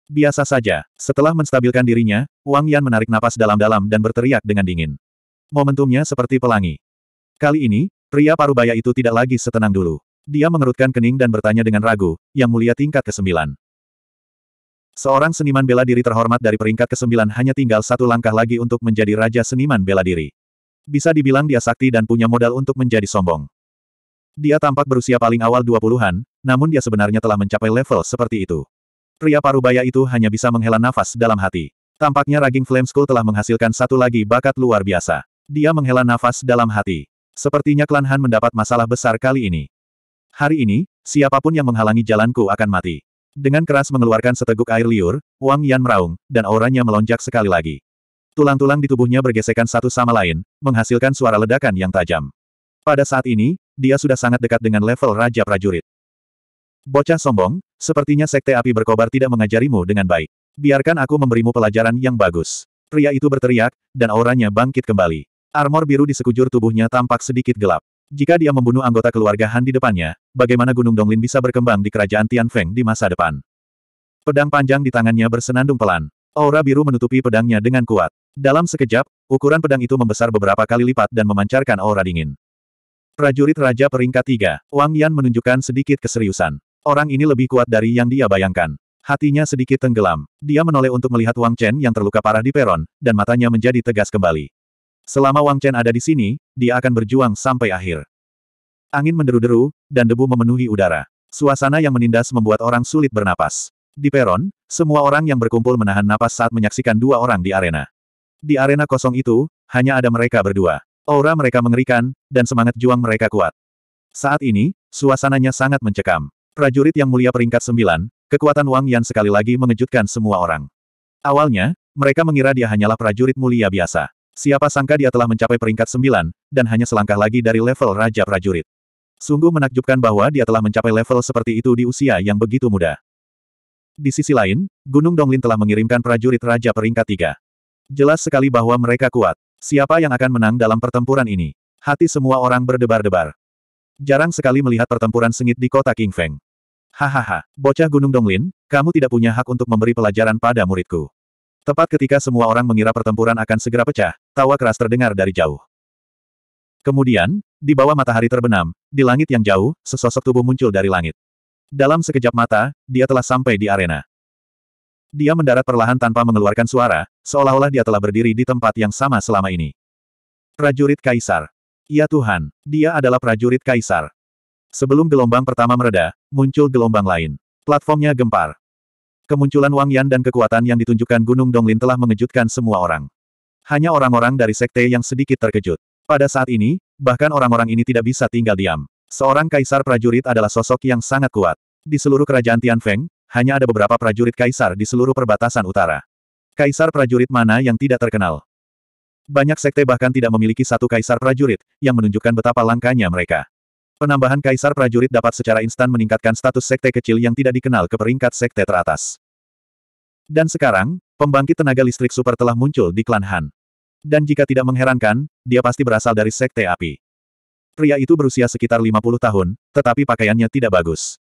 Biasa saja, setelah menstabilkan dirinya, Wang Yan menarik napas dalam-dalam dan berteriak dengan dingin momentumnya seperti pelangi. Kali ini, pria parubaya itu tidak lagi setenang dulu. Dia mengerutkan kening dan bertanya dengan ragu, yang mulia tingkat ke-9. Seorang seniman bela diri terhormat dari peringkat ke-9 hanya tinggal satu langkah lagi untuk menjadi raja seniman bela diri. Bisa dibilang dia sakti dan punya modal untuk menjadi sombong. Dia tampak berusia paling awal 20-an, namun dia sebenarnya telah mencapai level seperti itu. Pria parubaya itu hanya bisa menghela nafas dalam hati. Tampaknya Raging Flame School telah menghasilkan satu lagi bakat luar biasa. Dia menghela nafas dalam hati. Sepertinya klan Han mendapat masalah besar kali ini. Hari ini, siapapun yang menghalangi jalanku akan mati. Dengan keras mengeluarkan seteguk air liur, Wang Yan meraung, dan auranya melonjak sekali lagi. Tulang-tulang di tubuhnya bergesekan satu sama lain, menghasilkan suara ledakan yang tajam. Pada saat ini, dia sudah sangat dekat dengan level Raja Prajurit. Bocah sombong, sepertinya sekte api berkobar tidak mengajarimu dengan baik. Biarkan aku memberimu pelajaran yang bagus. Pria itu berteriak, dan auranya bangkit kembali. Armor biru di sekujur tubuhnya tampak sedikit gelap. Jika dia membunuh anggota keluarga Han di depannya, bagaimana Gunung Donglin bisa berkembang di kerajaan Tianfeng di masa depan? Pedang panjang di tangannya bersenandung pelan. Aura biru menutupi pedangnya dengan kuat. Dalam sekejap, ukuran pedang itu membesar beberapa kali lipat dan memancarkan aura dingin. Prajurit Raja peringkat tiga, Wang Yan menunjukkan sedikit keseriusan. Orang ini lebih kuat dari yang dia bayangkan. Hatinya sedikit tenggelam. Dia menoleh untuk melihat Wang Chen yang terluka parah di peron, dan matanya menjadi tegas kembali. Selama Wang Chen ada di sini, dia akan berjuang sampai akhir. Angin menderu-deru, dan debu memenuhi udara. Suasana yang menindas membuat orang sulit bernapas. Di peron, semua orang yang berkumpul menahan napas saat menyaksikan dua orang di arena. Di arena kosong itu, hanya ada mereka berdua. Aura mereka mengerikan, dan semangat juang mereka kuat. Saat ini, suasananya sangat mencekam. Prajurit yang mulia peringkat sembilan, kekuatan Wang Yan sekali lagi mengejutkan semua orang. Awalnya, mereka mengira dia hanyalah prajurit mulia biasa. Siapa sangka dia telah mencapai peringkat sembilan, dan hanya selangkah lagi dari level Raja Prajurit. Sungguh menakjubkan bahwa dia telah mencapai level seperti itu di usia yang begitu muda. Di sisi lain, Gunung Donglin telah mengirimkan prajurit Raja peringkat tiga. Jelas sekali bahwa mereka kuat. Siapa yang akan menang dalam pertempuran ini? Hati semua orang berdebar-debar. Jarang sekali melihat pertempuran sengit di kota King Feng. Hahaha, bocah Gunung Donglin, kamu tidak punya hak untuk memberi pelajaran pada muridku. Tepat ketika semua orang mengira pertempuran akan segera pecah, tawa keras terdengar dari jauh. Kemudian, di bawah matahari terbenam, di langit yang jauh, sesosok tubuh muncul dari langit. Dalam sekejap mata, dia telah sampai di arena. Dia mendarat perlahan tanpa mengeluarkan suara, seolah-olah dia telah berdiri di tempat yang sama selama ini. Prajurit Kaisar. Ya Tuhan, dia adalah prajurit Kaisar. Sebelum gelombang pertama mereda, muncul gelombang lain. Platformnya gempar. Kemunculan Wang Yan dan kekuatan yang ditunjukkan Gunung Donglin telah mengejutkan semua orang. Hanya orang-orang dari sekte yang sedikit terkejut. Pada saat ini, bahkan orang-orang ini tidak bisa tinggal diam. Seorang kaisar prajurit adalah sosok yang sangat kuat. Di seluruh kerajaan Tian Feng, hanya ada beberapa prajurit kaisar di seluruh perbatasan utara. Kaisar prajurit mana yang tidak terkenal? Banyak sekte bahkan tidak memiliki satu kaisar prajurit, yang menunjukkan betapa langkanya mereka. Penambahan kaisar prajurit dapat secara instan meningkatkan status sekte kecil yang tidak dikenal ke peringkat sekte teratas. Dan sekarang, pembangkit tenaga listrik super telah muncul di klan Han. Dan jika tidak mengherankan, dia pasti berasal dari sekte api. Pria itu berusia sekitar 50 tahun, tetapi pakaiannya tidak bagus.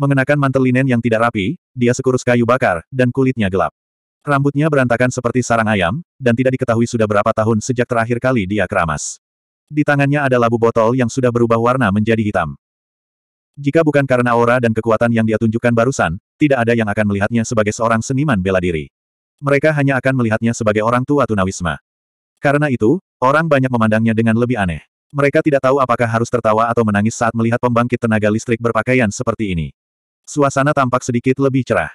Mengenakan mantel linen yang tidak rapi, dia sekurus kayu bakar, dan kulitnya gelap. Rambutnya berantakan seperti sarang ayam, dan tidak diketahui sudah berapa tahun sejak terakhir kali dia keramas. Di tangannya ada labu botol yang sudah berubah warna menjadi hitam. Jika bukan karena aura dan kekuatan yang dia tunjukkan barusan, tidak ada yang akan melihatnya sebagai seorang seniman bela diri. Mereka hanya akan melihatnya sebagai orang tua tunawisma. Karena itu, orang banyak memandangnya dengan lebih aneh. Mereka tidak tahu apakah harus tertawa atau menangis saat melihat pembangkit tenaga listrik berpakaian seperti ini. Suasana tampak sedikit lebih cerah.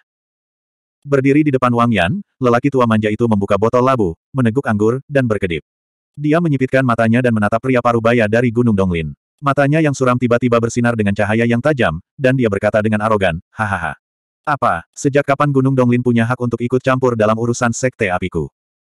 Berdiri di depan Wang Yan, lelaki tua manja itu membuka botol labu, meneguk anggur, dan berkedip. Dia menyipitkan matanya dan menatap pria parubaya dari Gunung Donglin. Matanya yang suram tiba-tiba bersinar dengan cahaya yang tajam, dan dia berkata dengan arogan, hahaha. Apa, sejak kapan Gunung Donglin punya hak untuk ikut campur dalam urusan sekte apiku?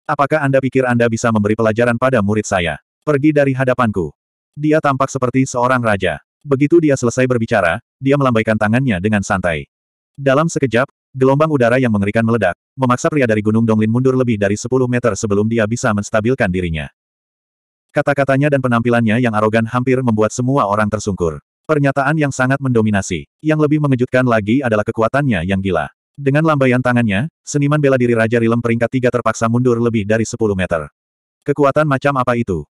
Apakah Anda pikir Anda bisa memberi pelajaran pada murid saya? Pergi dari hadapanku. Dia tampak seperti seorang raja. Begitu dia selesai berbicara, dia melambaikan tangannya dengan santai. Dalam sekejap, Gelombang udara yang mengerikan meledak, memaksa pria dari Gunung Donglin mundur lebih dari 10 meter sebelum dia bisa menstabilkan dirinya. Kata-katanya dan penampilannya yang arogan hampir membuat semua orang tersungkur. Pernyataan yang sangat mendominasi. Yang lebih mengejutkan lagi adalah kekuatannya yang gila. Dengan lambaian tangannya, seniman bela diri Raja Rilem peringkat tiga terpaksa mundur lebih dari 10 meter. Kekuatan macam apa itu?